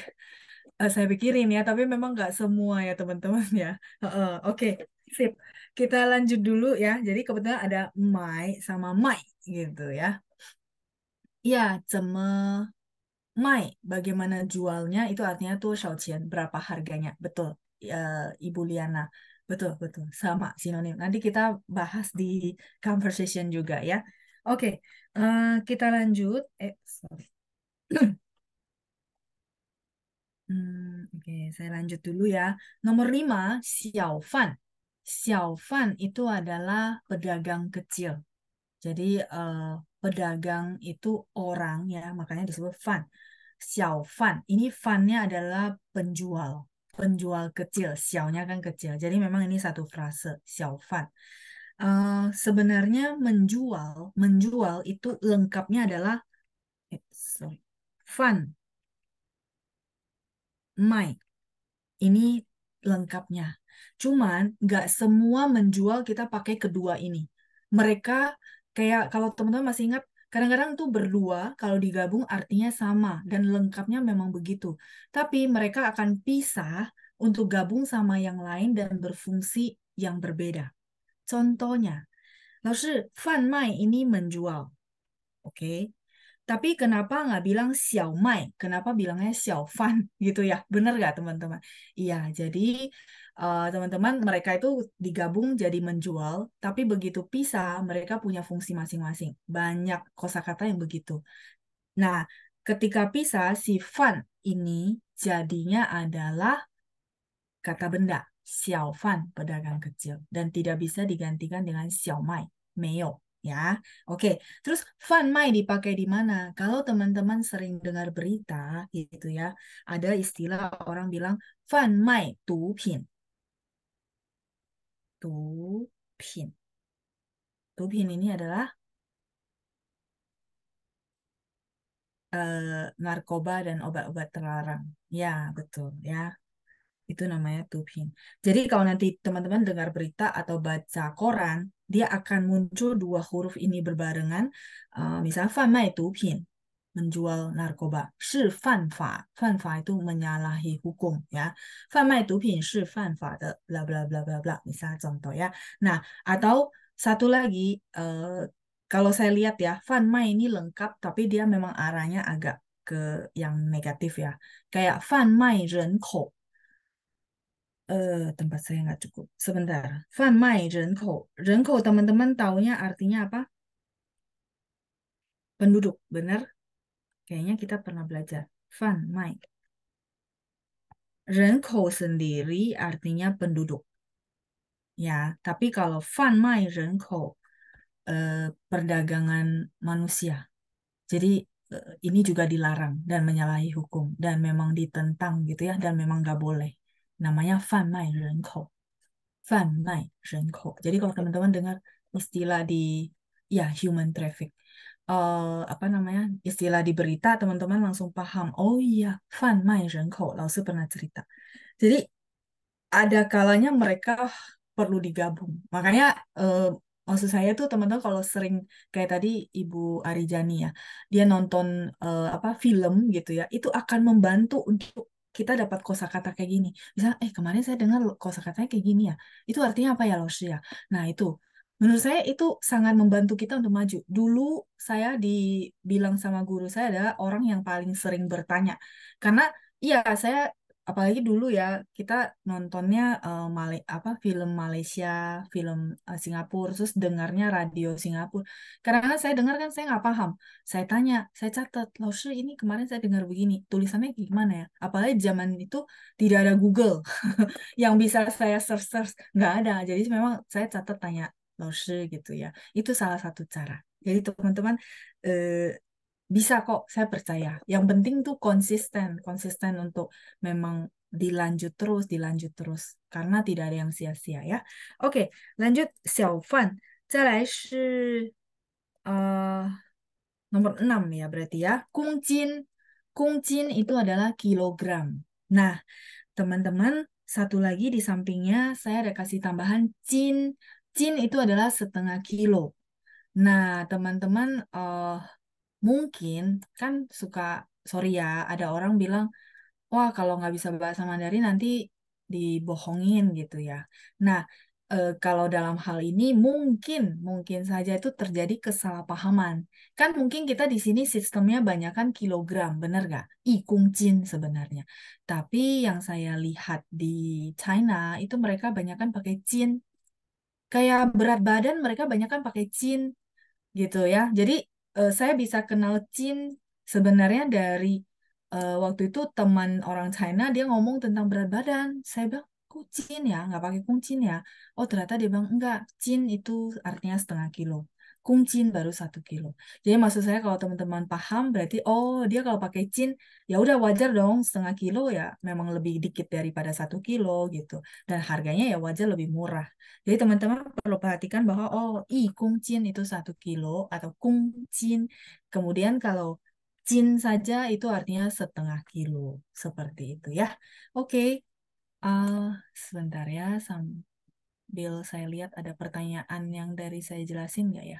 uh, <laughs> saya pikirin ya tapi memang gak semua ya teman-teman ya uh, oke okay. sip kita lanjut dulu ya jadi kebetulan ada Mai sama Mai gitu ya ya ceme Mai bagaimana jualnya itu artinya tuh Xiaoqian berapa harganya betul uh, Ibu Liana Betul, betul. Sama sinonim. Nanti kita bahas di conversation juga ya. Oke, uh, kita lanjut. Eh, sorry. <clears throat> hmm, Oke, saya lanjut dulu ya. Nomor lima, Xiao Fan. Xiao Fan itu adalah pedagang kecil. Jadi uh, pedagang itu orang ya, makanya disebut fan. Xiao Fan, Ini fannya adalah penjual penjual kecil, xiaonya kan kecil. Jadi memang ini satu frase, fan. Uh, eh, sebenarnya menjual, menjual itu lengkapnya adalah eh, sorry, fan, mai. Ini lengkapnya. Cuman nggak semua menjual kita pakai kedua ini. Mereka kayak kalau teman-teman masih ingat Kadang-kadang tuh berdua kalau digabung artinya sama dan lengkapnya memang begitu. Tapi mereka akan pisah untuk gabung sama yang lain dan berfungsi yang berbeda. Contohnya, Lalu, fan mai ini menjual. Oke. Okay. Tapi kenapa nggak bilang xiao mai? Kenapa bilangnya xiao fan <laughs> gitu ya? Bener nggak teman-teman? Iya, jadi Eh, teman-teman uh, mereka itu digabung jadi menjual, tapi begitu pisah mereka punya fungsi masing-masing. Banyak kosakata yang begitu. Nah, ketika pisah si fan ini jadinya adalah kata benda, xiao fan, pedagang kecil dan tidak bisa digantikan dengan xiao mai, meo ya. Oke, terus fan mai dipakai di mana? Kalau teman-teman sering dengar berita gitu ya, ada istilah orang bilang fan mai tu pin ini adalah uh, narkoba dan obat-obat terlarang. Ya, betul ya. Itu namanya tubin. Jadi kalau nanti teman-teman dengar berita atau baca koran, dia akan muncul dua huruf ini berbarengan. Uh, misalnya fama itu ya, tubhin menjual narkoba. itu menyalahi hukum ya. Famai dupin fan fa de bla bla bla bla bla. Misal contoh ya. Nah, atau satu lagi uh, kalau saya lihat ya, mai ini lengkap tapi dia memang arahnya agak ke yang negatif ya. Kayak fanmai renko. Uh, tempat saya nggak cukup. Sebentar. Fanmai renko. Renko teman-teman taunya artinya apa? Penduduk, benar? Kayaknya kita pernah belajar. fun, mike, Renkou sendiri artinya penduduk. Ya, tapi kalau fun, Mai, renkou, eh, perdagangan manusia. Jadi eh, ini juga dilarang dan menyalahi hukum. Dan memang ditentang gitu ya, dan memang gak boleh. Namanya fun, Mai, renkou. fun, Mai, renkou. Jadi kalau teman-teman dengar istilah di ya human traffic apa namanya istilah di berita teman-teman langsung paham oh iya fan mai rengko langsung pernah cerita jadi ada kalanya mereka perlu digabung makanya uh, maksud saya tuh teman-teman kalau sering kayak tadi Ibu Arijani ya dia nonton uh, apa film gitu ya itu akan membantu untuk kita dapat kosakata kayak gini. Misalnya, eh kemarin saya dengar kosakatanya kayak gini ya. Itu artinya apa ya, Losia? Ya? Nah, itu menurut saya itu sangat membantu kita untuk maju. Dulu saya dibilang sama guru saya adalah orang yang paling sering bertanya. Karena iya saya apalagi dulu ya kita nontonnya uh, Male apa film Malaysia, film uh, Singapura, terus dengarnya radio Singapura. Karena kan saya dengar kan saya nggak paham. Saya tanya, saya catat, sih ini kemarin saya dengar begini, tulisannya gimana ya?" Apalagi zaman itu tidak ada Google <laughs> yang bisa saya search-search, nggak ada. Jadi memang saya catat tanya lose gitu ya. Itu salah satu cara. Jadi teman-teman eh, bisa kok, saya percaya. Yang penting tuh konsisten, konsisten untuk memang dilanjut terus, dilanjut terus karena tidak ada yang sia-sia ya. Oke, lanjut Xiao Fan. Uh, eh, nomor 6 ya berarti ya. Kungjin. Kungjin itu adalah kilogram. Nah, teman-teman, satu lagi di sampingnya saya ada kasih tambahan jin Jin itu adalah setengah kilo. Nah, teman-teman uh, mungkin kan suka, sorry ya, ada orang bilang, wah kalau nggak bisa bahasa Mandarin nanti dibohongin gitu ya. Nah, uh, kalau dalam hal ini mungkin, mungkin saja itu terjadi kesalahpahaman. Kan mungkin kita di sini sistemnya banyak kan kilogram, bener nggak? Ikung Jin sebenarnya. Tapi yang saya lihat di China itu mereka banyakkan pakai Jin kayak berat badan mereka banyak kan pakai cin gitu ya. Jadi uh, saya bisa kenal cin sebenarnya dari uh, waktu itu teman orang China dia ngomong tentang berat badan. Saya bilang kucin ya, nggak pakai kuncin ya. Oh ternyata dia bilang enggak, cin itu artinya setengah kilo kuncin baru satu kilo. Jadi maksud saya kalau teman-teman paham berarti oh dia kalau pakai cin ya udah wajar dong setengah kilo ya memang lebih dikit daripada satu kilo gitu dan harganya ya wajar lebih murah. Jadi teman-teman perlu perhatikan bahwa oh i kuncin itu satu kilo atau kuncin kemudian kalau cin saja itu artinya setengah kilo seperti itu ya. Oke. Okay. Uh, eh, sebentar ya, sampai Bill, saya lihat ada pertanyaan yang dari saya jelasin nggak ya?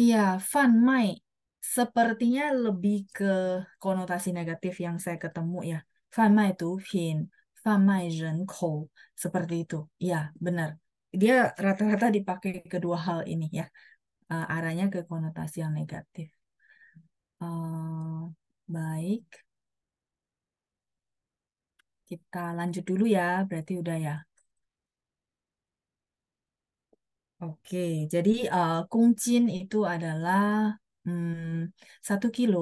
Iya, fun, my. Sepertinya lebih ke konotasi negatif yang saya ketemu ya. Fun, my, itu fin. Fun, my, zhen, Kou. Seperti itu. Iya, benar. Dia rata-rata dipakai kedua hal ini ya. Uh, arahnya ke konotasi yang negatif. Uh, baik. Kita lanjut dulu ya, berarti udah ya. Oke, jadi uh, eh, kungcin itu adalah hmm, satu kilo,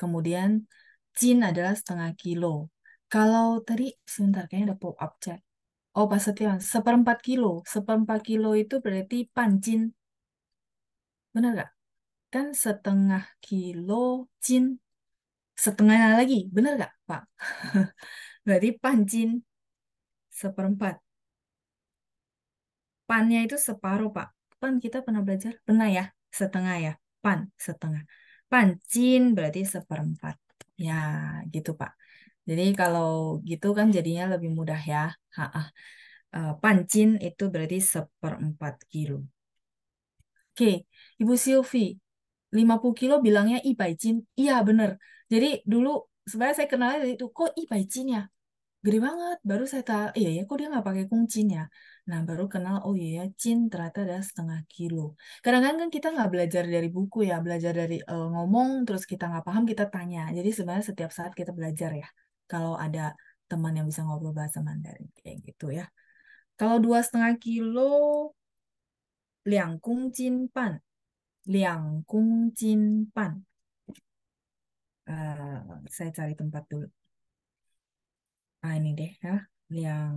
kemudian cin adalah setengah kilo. Kalau tadi sebentar kayaknya ada pop up chat. Oh, Pak Setiawan, seperempat kilo. Seperempat kilo itu berarti pancin. Benar nggak? Kan setengah kilo cin. Setengahnya lagi. Benar nggak, Pak? <laughs> Berarti pancin seperempat. Pannya itu separuh, Pak. Pan kita pernah belajar? Pernah ya? Setengah ya? Pan, setengah. Pancin berarti seperempat. Ya, gitu, Pak. Jadi kalau gitu kan jadinya lebih mudah ya. Ha -ha. Eh, pancin itu berarti seperempat kilo. Oke, Ibu Silvi, 50 kilo bilangnya i Jin. Iya bener. Jadi dulu sebenarnya saya kenal dari itu kok i baicin ya gede banget baru saya tahu iya ya kok dia nggak pakai kuncin ya nah baru kenal oh iya ya cin ternyata ada setengah kilo kadang-kadang kan kita nggak belajar dari buku ya belajar dari uh, ngomong terus kita nggak paham kita tanya jadi sebenarnya setiap saat kita belajar ya kalau ada teman yang bisa ngobrol bahasa Mandarin kayak gitu ya kalau dua setengah kilo liang kung pan liang kung pan saya cari tempat dulu. Ah, ini deh ya, yang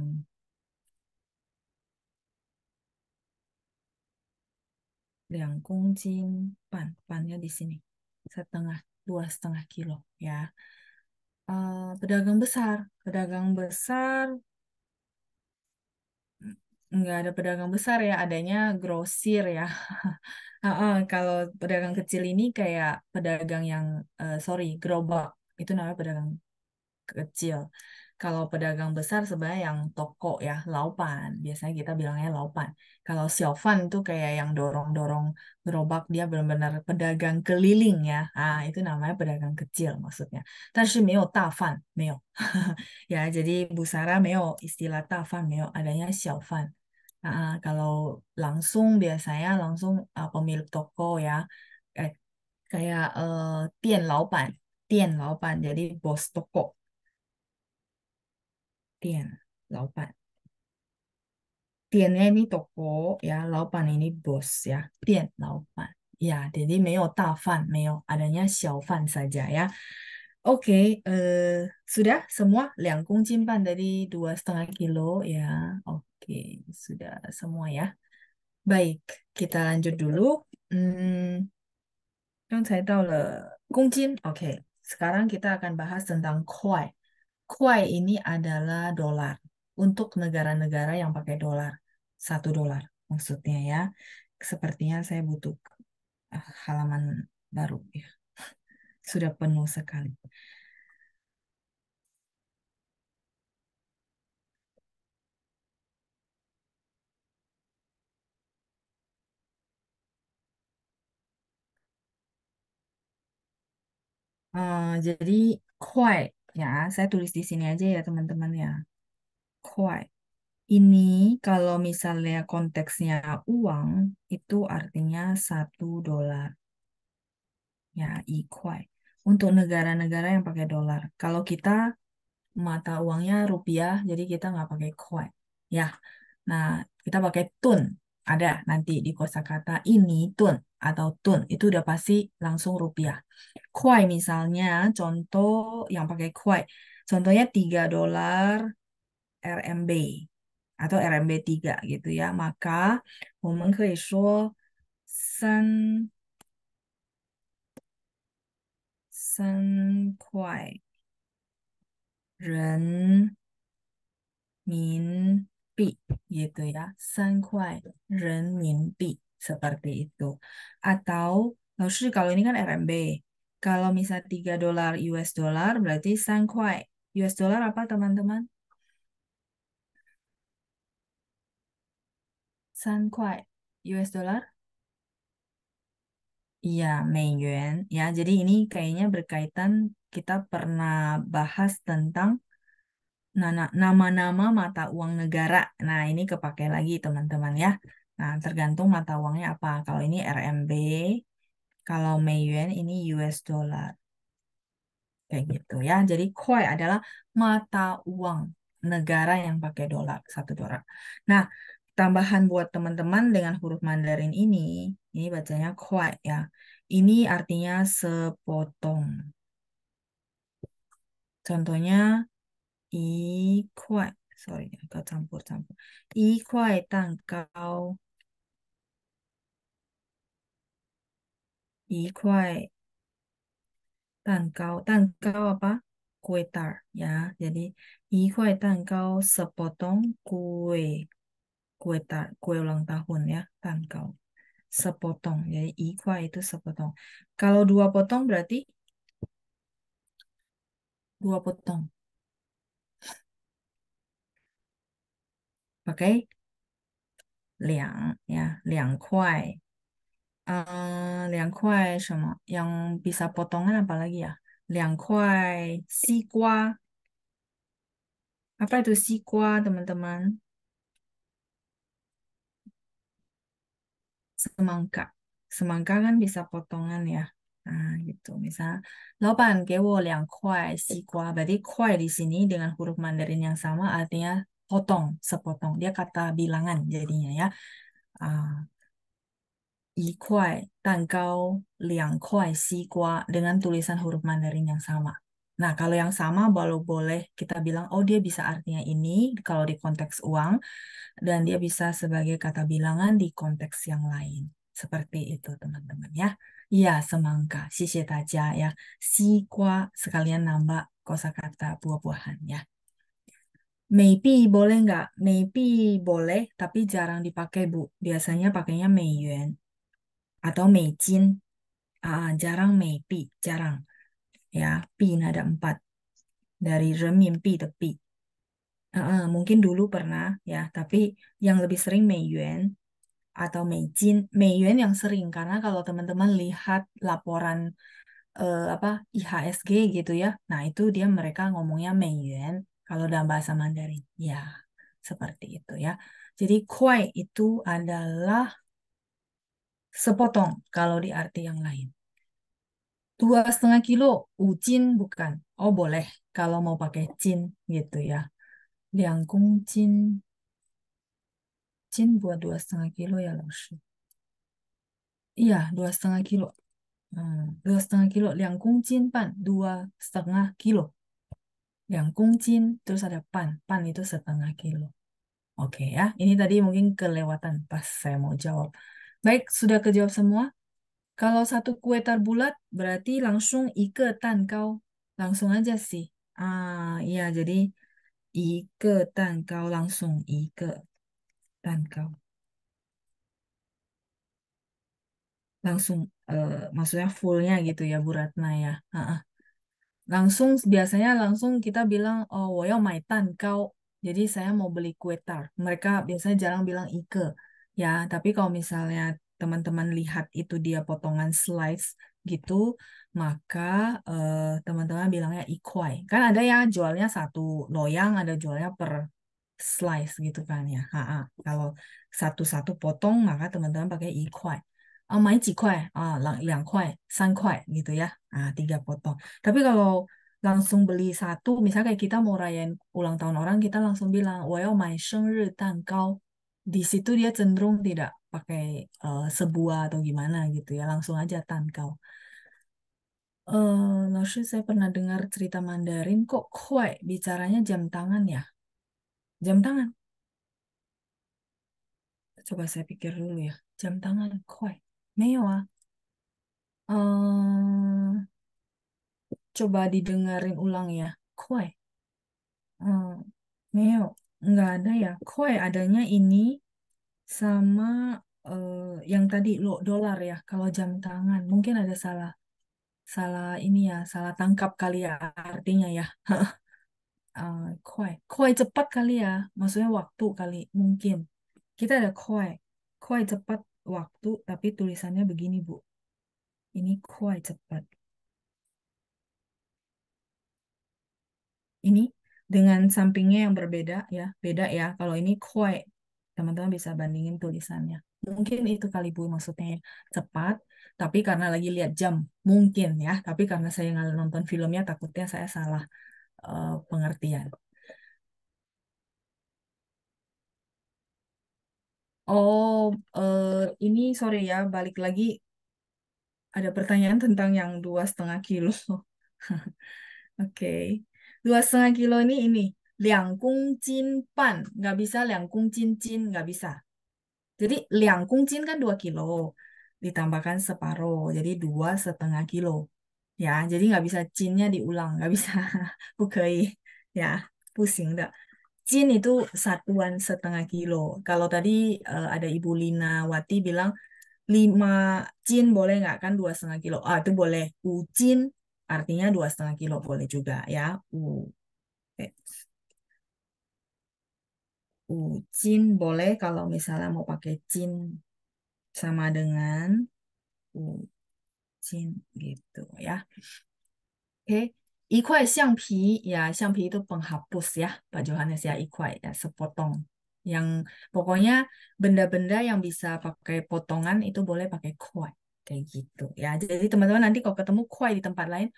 yang kuncing pan pannya di sini setengah dua setengah kilo ya uh, pedagang besar pedagang besar nggak ada pedagang besar ya adanya grosir ya uh, <laughs> uh, kalau pedagang kecil ini kayak pedagang yang uh, sorry gerobak itu namanya pedagang kecil. Kalau pedagang besar sebenarnya yang toko ya, laupan. Biasanya kita bilangnya laupan. Kalau xiaofan itu kayak yang dorong-dorong gerobak, dia benar-benar pedagang keliling ya. Ah, itu namanya pedagang kecil maksudnya. Tapi meo tafan, meo. <laughs> ya, jadi busara meo, istilah tafan meo, adanya xiaofan. Ah, kalau langsung biasanya langsung ah, pemilik toko ya, eh, kayak eh, tian laupan, 店老板 jadi bos ini toko ya lapan ini bos ya, jadi ta fan meo adanya fan saja ya Oke, okay, uh, sudah semua liang kungcin pan dari dua setengah kilo ya. Oke, okay, sudah semua ya. Baik, kita lanjut dulu. Hmm, okay, sekarang kita akan bahas tentang kuai kuai ini adalah dolar untuk negara-negara yang pakai dolar. Satu dolar maksudnya ya. Sepertinya saya butuh eh, halaman baru ya. Sudah penuh sekali. Uh, jadi kuai ya, saya tulis di sini aja ya teman-teman ya. Kuai. Ini kalau misalnya konteksnya uang, itu artinya satu dolar. Ya, i kuai. Untuk negara-negara yang pakai dolar. Kalau kita mata uangnya rupiah, jadi kita nggak pakai kuai. Ya, nah kita pakai tun ada nanti di kosakata ini tun atau tun itu udah pasti langsung rupiah. Kuai misalnya contoh yang pakai kuai. Contohnya 3 dolar RMB atau RMB 3 gitu ya. Maka momen woman san san kuai ren min gitu ya, san kuai renminbi seperti itu. Atau kalau ini kan RMB. Kalau misal 3 dolar US dollar berarti san kuai. US dollar apa teman-teman? San kuai US dollar. Iya, Yuan. Ya, jadi ini kayaknya berkaitan kita pernah bahas tentang nama-nama mata uang negara. Nah, ini kepakai lagi teman-teman ya. Nah, tergantung mata uangnya apa. Kalau ini RMB, kalau Mei ini US dollar. Kayak gitu ya. Jadi koi adalah mata uang negara yang pakai dolar, satu dolar. Nah, tambahan buat teman-teman dengan huruf Mandarin ini, ini bacanya koi ya. Ini artinya sepotong. Contohnya 一块，sorry，两个 campur-campur，一块蛋糕，一块蛋糕，蛋糕 apa? Kue tar, ya. Jadi tangkau sepotong kue, kue tar, kue ulang tahun ya, tangkau. Sepotong, jadi ikhwai itu sepotong. Kalau dua potong berarti dua potong. yang bisa potongan apa lagi ya？两块西瓜，apa itu sikwa teman-teman？semangka. Semangka kan bisa potongan ya. Nah, gitu. Misal, Laoban, kewo liang kuai, si Berarti kuai di sini dengan huruf Mandarin yang sama artinya potong, sepotong. Dia kata bilangan jadinya ya. Ah, kuai tangkau liang Uh, dengan tulisan huruf Mandarin yang sama. Nah, kalau yang sama baru boleh kita bilang, oh dia bisa artinya ini kalau di konteks uang, dan dia bisa sebagai kata bilangan di konteks yang lain. Seperti itu teman-teman ya. Iya semangka, Sisi taja ya. Si Sikwa, sekalian nambah kosakata buah-buahan ya. Maybe boleh nggak? Maybe boleh, tapi jarang dipakai, Bu. Biasanya pakainya meiyuan atau meijin. Ah, jarang maybe, jarang. Ya, pi ada empat. Dari renminbi de pi. Uh, uh, mungkin dulu pernah ya, tapi yang lebih sering meiyuan atau meijin. Meiyuan yang sering, karena kalau teman-teman lihat laporan uh, apa IHSG gitu ya, nah itu dia mereka ngomongnya meiyuan kalau dalam bahasa Mandarin. Ya, seperti itu ya. Jadi kuai itu adalah sepotong kalau di arti yang lain. Dua setengah kilo, ujin bukan. Oh boleh kalau mau pakai cin gitu ya. Liang kung jin jin buat dua setengah kilo ya sih Iya, dua setengah kilo. Hmm, dua setengah kilo, liang kung jin pan, dua setengah kilo yang kuncin, terus ada pan. Pan itu setengah kilo. Oke ya, ini tadi mungkin kelewatan pas saya mau jawab. Baik, sudah kejawab semua? Kalau satu kue terbulat berarti langsung ike tan kau. Langsung aja sih. Ah, iya, jadi ike tan kau langsung ike tan kau. Langsung, uh, maksudnya fullnya gitu ya, Bu Ratna ya. Uh -uh langsung biasanya langsung kita bilang oh mai tan kau jadi saya mau beli kue tar mereka biasanya jarang bilang ike ya tapi kalau misalnya teman-teman lihat itu dia potongan slice gitu maka eh, teman-teman uh, bilangnya ikwai kan ada ya jualnya satu loyang ada jualnya per slice gitu kan ya ha -ha. kalau satu-satu potong maka teman-teman pakai ikwai kuai, gitu ya ah tiga potong tapi kalau langsung beli satu misalnya kayak kita mau rayain ulang tahun orang kita langsung bilang wow mai tan kau. di situ dia cenderung tidak pakai uh, sebuah atau gimana gitu ya langsung aja tankau Uh, Lashi, e, saya pernah dengar cerita Mandarin kok kuai bicaranya jam tangan ya? Jam tangan. Coba saya pikir dulu ya. Jam tangan kuai coba didengarin ulang ya. koi, Kue, nggak ada ya. koi adanya ini sama eh, yang tadi lo dolar ya. Kalau jam tangan mungkin ada salah, salah ini ya, salah tangkap kali ya artinya ya. <laughs> Eh, koi, koi cepat kali ya. Maksudnya waktu kali mungkin. Kita ada koi, koi cepat waktu, tapi tulisannya begini, Bu. Ini quite cepat. Ini dengan sampingnya yang berbeda ya, beda ya. Kalau ini quite, teman-teman bisa bandingin tulisannya. Mungkin itu kali Bu maksudnya ya. cepat, tapi karena lagi lihat jam, mungkin ya. Tapi karena saya nggak nonton filmnya, takutnya saya salah uh, pengertian. Oh, uh, ini sorry ya, balik lagi ada pertanyaan tentang yang dua setengah kilo. <laughs> Oke, dua setengah kilo ini ini liang kung jin pan, nggak bisa liang kung jin jin nggak bisa. Jadi liang kung jin kan dua kilo ditambahkan separuh, jadi dua setengah kilo. Ya, jadi nggak bisa jinnya diulang, nggak bisa, bukai. <laughs> ya, pusing dah. Jin itu satuan setengah kilo. Kalau tadi uh, ada Ibu Lina Wati bilang lima jin boleh nggak kan dua setengah kilo? Ah itu boleh. U Jin artinya dua setengah kilo boleh juga ya. U. Jin boleh kalau misalnya mau pakai jin sama dengan u Jin gitu ya. Oke. 一块橡皮 ya 橡皮 itu penghapus ya Pak yang pokoknya benda-benda yang bisa pakai potongan itu boleh pakai kuai kayak gitu ya jadi teman-teman nanti kalau ketemu kuai di tempat lain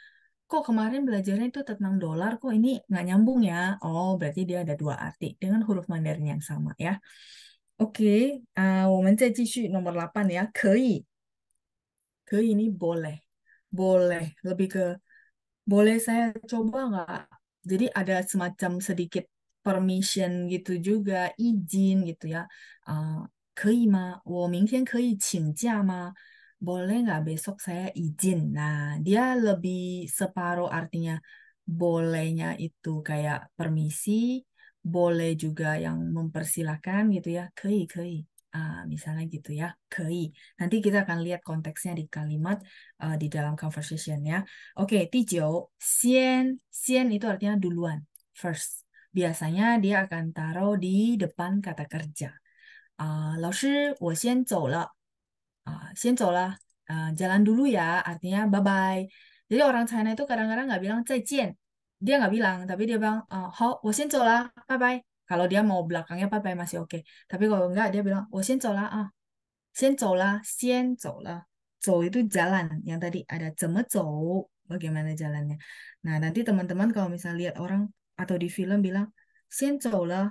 kok kemarin belajarnya itu tentang dolar kok ini nggak nyambung ya oh berarti dia ada dua arti dengan huruf Mandarin yang sama eh, ya Oke, okay, uh, nomor 8 ya. kei kei ini boleh. Boleh. Lebih ke boleh saya coba nggak? Jadi ada semacam sedikit permission gitu juga, izin gitu ya. Uh, wo kei Boleh nggak besok saya izin? Nah, dia lebih separuh artinya bolehnya itu kayak permisi, boleh juga yang mempersilahkan gitu ya. Kei, kei uh, misalnya gitu ya, kei. Nanti kita akan lihat konteksnya di kalimat uh, di dalam conversation ya. Oke, okay, tijau, sien, sien itu artinya duluan, first. Biasanya dia akan taruh di depan kata kerja. Uh, eh, 老师，我先走了。Uh, jalan dulu ya, artinya bye-bye. Jadi orang China itu kadang-kadang nggak bilang zaijian. Dia nggak bilang, tapi dia bilang, bye bye kalau dia mau belakangnya papai masih oke. Okay. Tapi kalau enggak dia bilang, oh xian lah ah." Xian lah, xian lah. Zou itu jalan yang tadi ada zeme zou, bagaimana jalannya. Nah, nanti teman-teman kalau misalnya lihat orang atau di film bilang, "Xian lah."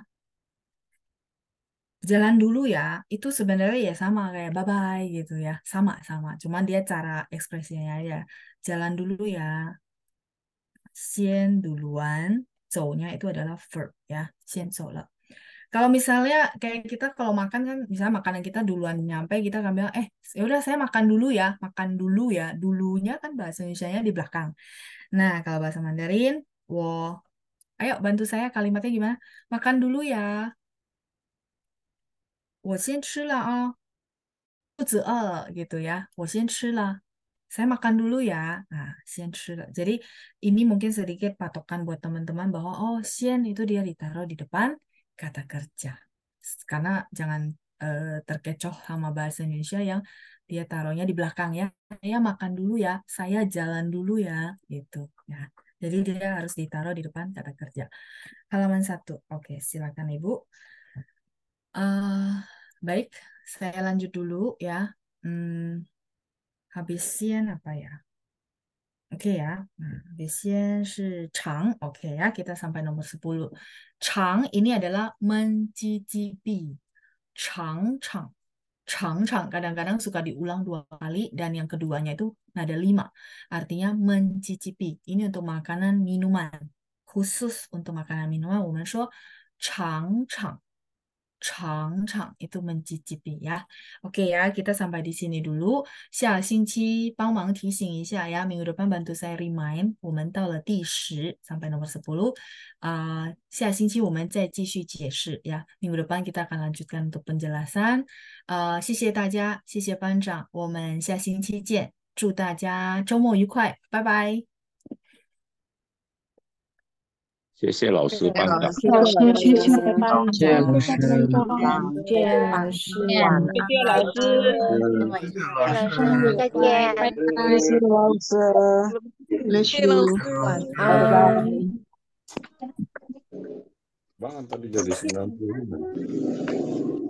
Jalan dulu ya, itu sebenarnya ya sama kayak bye-bye gitu ya. Sama-sama, cuman dia cara ekspresinya ya. Jalan dulu ya, Sien duluan, 走 -nya itu adalah verb ya, sienzo lah. Kalau misalnya kayak kita kalau makan kan misalnya makanan kita duluan nyampe kita kan bilang eh ya udah saya makan dulu ya, makan dulu ya. Dulunya kan bahasa Indonesianya di belakang. Nah, kalau bahasa Mandarin, wo. Ayo bantu saya kalimatnya gimana? Makan dulu ya. 我先吃了哦，肚子饿了，gitu e, ya saya makan dulu ya. Nah, Xian Jadi ini mungkin sedikit patokan buat teman-teman bahwa oh Xian itu dia ditaruh di depan kata kerja. Karena jangan uh, terkecoh sama bahasa Indonesia yang dia taruhnya di belakang ya. Saya makan dulu ya, saya jalan dulu ya, gitu. Nah, jadi dia harus ditaruh di depan kata kerja. Halaman satu. Oke, silakan Ibu. Uh, baik, saya lanjut dulu ya. Hmm, habisian apa ya? Oke okay ya. Nah, si chang. Oke okay ya, kita sampai nomor 10. Chang ini adalah mencicipi. Chang chang. Chang chang kadang-kadang suka diulang dua kali dan yang keduanya itu ada lima. Artinya mencicipi. Ini untuk makanan minuman. Khusus untuk makanan minuman, kita chang. 尝尝 itu mencicipi ya. Oke ya, kita sampai di sini dulu. depan bantu saya remind. sampai nomor 10. depan kita akan lanjutkan untuk penjelasan. 谢谢老师谢谢老师，谢谢老师，谢谢老师，谢谢老师，老师再见，谢谢老师，谢谢老师，拜拜。